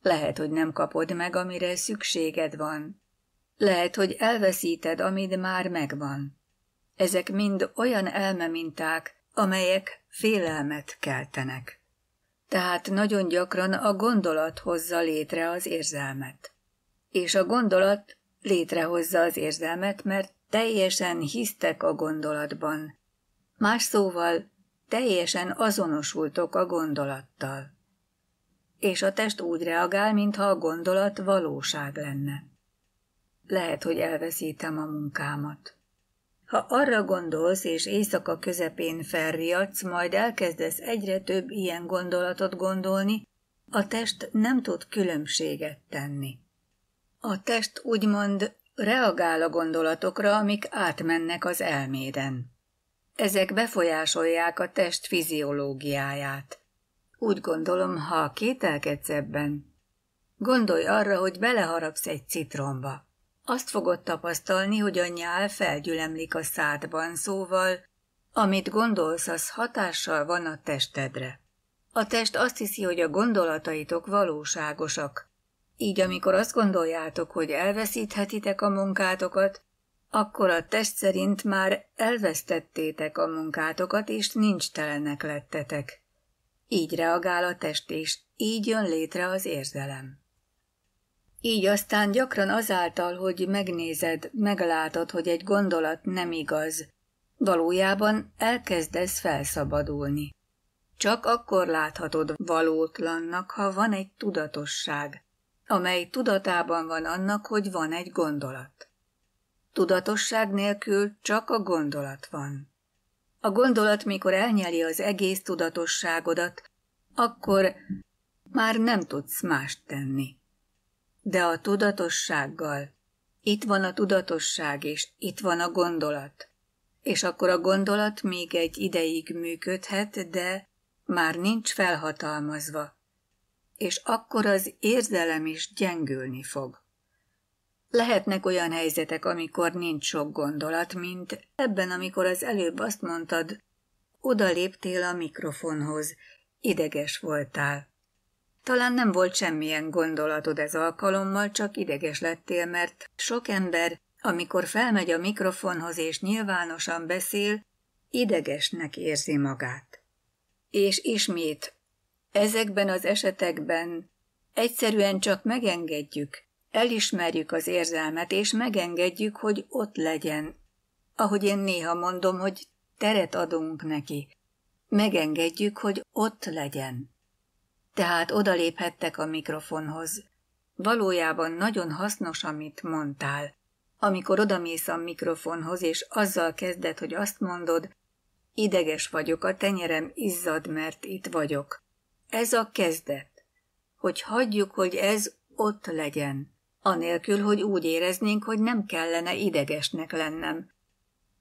Lehet, hogy nem kapod meg, amire szükséged van. Lehet, hogy elveszíted, amid már megvan. Ezek mind olyan elmeminták, amelyek félelmet keltenek. Tehát nagyon gyakran a gondolat hozza létre az érzelmet. És a gondolat létrehozza az érzelmet, mert teljesen hisztek a gondolatban. Más szóval, teljesen azonosultok a gondolattal. És a test úgy reagál, mintha a gondolat valóság lenne. Lehet, hogy elveszítem a munkámat. Ha arra gondolsz, és éjszaka közepén felriadsz, majd elkezdesz egyre több ilyen gondolatot gondolni, a test nem tud különbséget tenni. A test úgymond reagál a gondolatokra, amik átmennek az elméden. Ezek befolyásolják a test fiziológiáját. Úgy gondolom, ha kételkedsz ebben, gondolj arra, hogy beleharapsz egy citromba. Azt fogod tapasztalni, hogy a nyál felgyülemlik a szádban, szóval, amit gondolsz, az hatással van a testedre. A test azt hiszi, hogy a gondolataitok valóságosak. Így amikor azt gondoljátok, hogy elveszíthetitek a munkátokat, akkor a test szerint már elvesztettétek a munkátokat, és nincs telenek lettetek. Így reagál a test, és így jön létre az érzelem. Így aztán gyakran azáltal, hogy megnézed, meglátod, hogy egy gondolat nem igaz, valójában elkezdesz felszabadulni. Csak akkor láthatod valótlannak, ha van egy tudatosság, amely tudatában van annak, hogy van egy gondolat. Tudatosság nélkül csak a gondolat van. A gondolat, mikor elnyeli az egész tudatosságodat, akkor már nem tudsz mást tenni de a tudatossággal. Itt van a tudatosság, és itt van a gondolat. És akkor a gondolat még egy ideig működhet, de már nincs felhatalmazva. És akkor az érzelem is gyengülni fog. Lehetnek olyan helyzetek, amikor nincs sok gondolat, mint ebben, amikor az előbb azt mondtad, oda léptél a mikrofonhoz, ideges voltál. Talán nem volt semmilyen gondolatod ez alkalommal, csak ideges lettél, mert sok ember, amikor felmegy a mikrofonhoz és nyilvánosan beszél, idegesnek érzi magát. És ismét, ezekben az esetekben egyszerűen csak megengedjük, elismerjük az érzelmet, és megengedjük, hogy ott legyen. Ahogy én néha mondom, hogy teret adunk neki. Megengedjük, hogy ott legyen tehát odaléphettek a mikrofonhoz. Valójában nagyon hasznos, amit mondtál. Amikor odamész a mikrofonhoz, és azzal kezded, hogy azt mondod, ideges vagyok, a tenyerem izzad, mert itt vagyok. Ez a kezdet. Hogy hagyjuk, hogy ez ott legyen, anélkül, hogy úgy éreznénk, hogy nem kellene idegesnek lennem.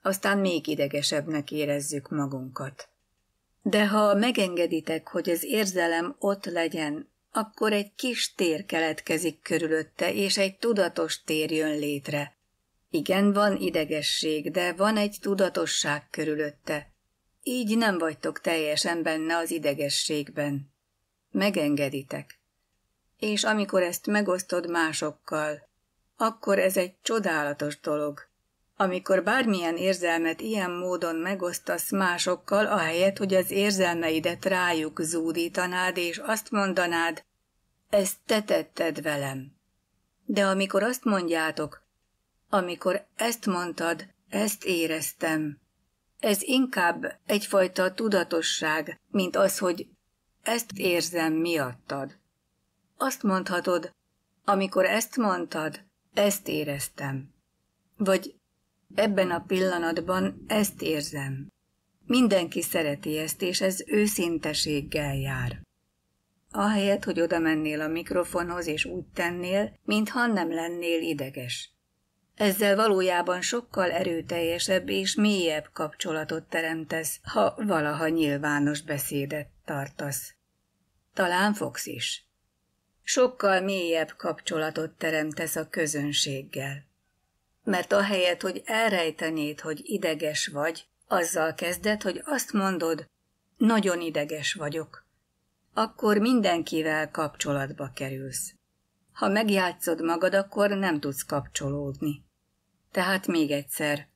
Aztán még idegesebbnek érezzük magunkat. De ha megengeditek, hogy az érzelem ott legyen, akkor egy kis tér keletkezik körülötte, és egy tudatos tér jön létre. Igen, van idegesség, de van egy tudatosság körülötte. Így nem vagytok teljesen benne az idegességben. Megengeditek. És amikor ezt megosztod másokkal, akkor ez egy csodálatos dolog. Amikor bármilyen érzelmet ilyen módon megosztasz másokkal, ahelyett, hogy az érzelmeidet rájuk zúdítanád, és azt mondanád, ezt te tetted velem. De amikor azt mondjátok, amikor ezt mondtad, ezt éreztem, ez inkább egyfajta tudatosság, mint az, hogy ezt érzem miattad. Azt mondhatod, amikor ezt mondtad, ezt éreztem. Vagy Ebben a pillanatban ezt érzem. Mindenki szereti ezt, és ez őszinteséggel jár. Ahelyett, hogy oda mennél a mikrofonhoz, és úgy tennél, mintha nem lennél ideges. Ezzel valójában sokkal erőteljesebb és mélyebb kapcsolatot teremtesz, ha valaha nyilvános beszédet tartasz. Talán fogsz is. Sokkal mélyebb kapcsolatot teremtesz a közönséggel mert ahelyett, hogy elrejtenéd, hogy ideges vagy, azzal kezded, hogy azt mondod, nagyon ideges vagyok. Akkor mindenkivel kapcsolatba kerülsz. Ha megjátszod magad, akkor nem tudsz kapcsolódni. Tehát még egyszer.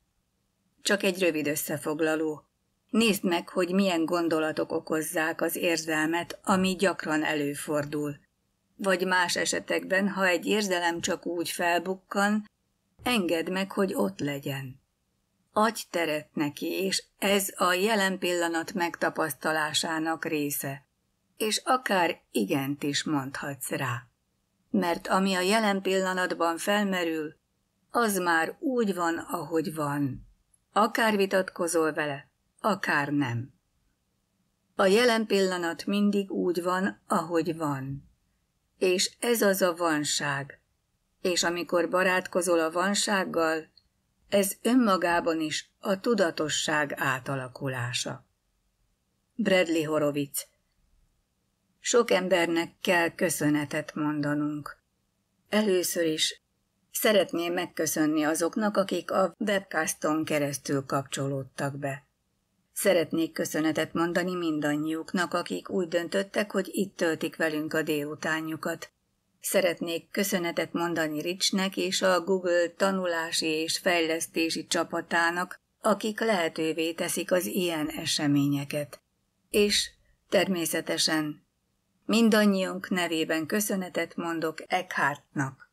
Csak egy rövid összefoglaló. Nézd meg, hogy milyen gondolatok okozzák az érzelmet, ami gyakran előfordul. Vagy más esetekben, ha egy érzelem csak úgy felbukkan, engedd meg, hogy ott legyen. Adj teret neki, és ez a jelen pillanat megtapasztalásának része, és akár igent is mondhatsz rá. Mert ami a jelen pillanatban felmerül, az már úgy van, ahogy van. Akár vitatkozol vele, akár nem. A jelen pillanat mindig úgy van, ahogy van. És ez az a vanság, és amikor barátkozol a vansággal, ez önmagában is a tudatosság átalakulása. Bradley Horowitz Sok embernek kell köszönetet mondanunk. Először is szeretném megköszönni azoknak, akik a webcaston keresztül kapcsolódtak be. Szeretnék köszönetet mondani mindannyiuknak, akik úgy döntöttek, hogy itt töltik velünk a délutánjukat. Szeretnék köszönetet mondani Richnek és a Google tanulási és fejlesztési csapatának, akik lehetővé teszik az ilyen eseményeket. És természetesen mindannyiunk nevében köszönetet mondok Eckhartnak.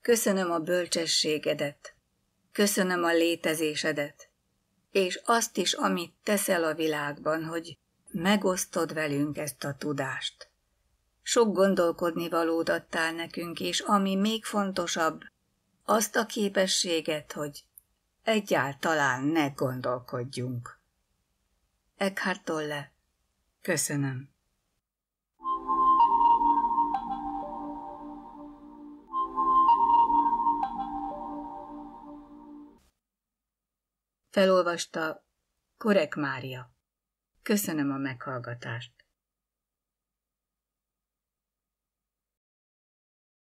Köszönöm a bölcsességedet, köszönöm a létezésedet, és azt is, amit teszel a világban, hogy megosztod velünk ezt a tudást sok gondolkodni valót adtál nekünk, és ami még fontosabb, azt a képességet, hogy egyáltalán ne gondolkodjunk. Eckhart Tolle Köszönöm. Felolvasta Korek Mária. Köszönöm a meghallgatást.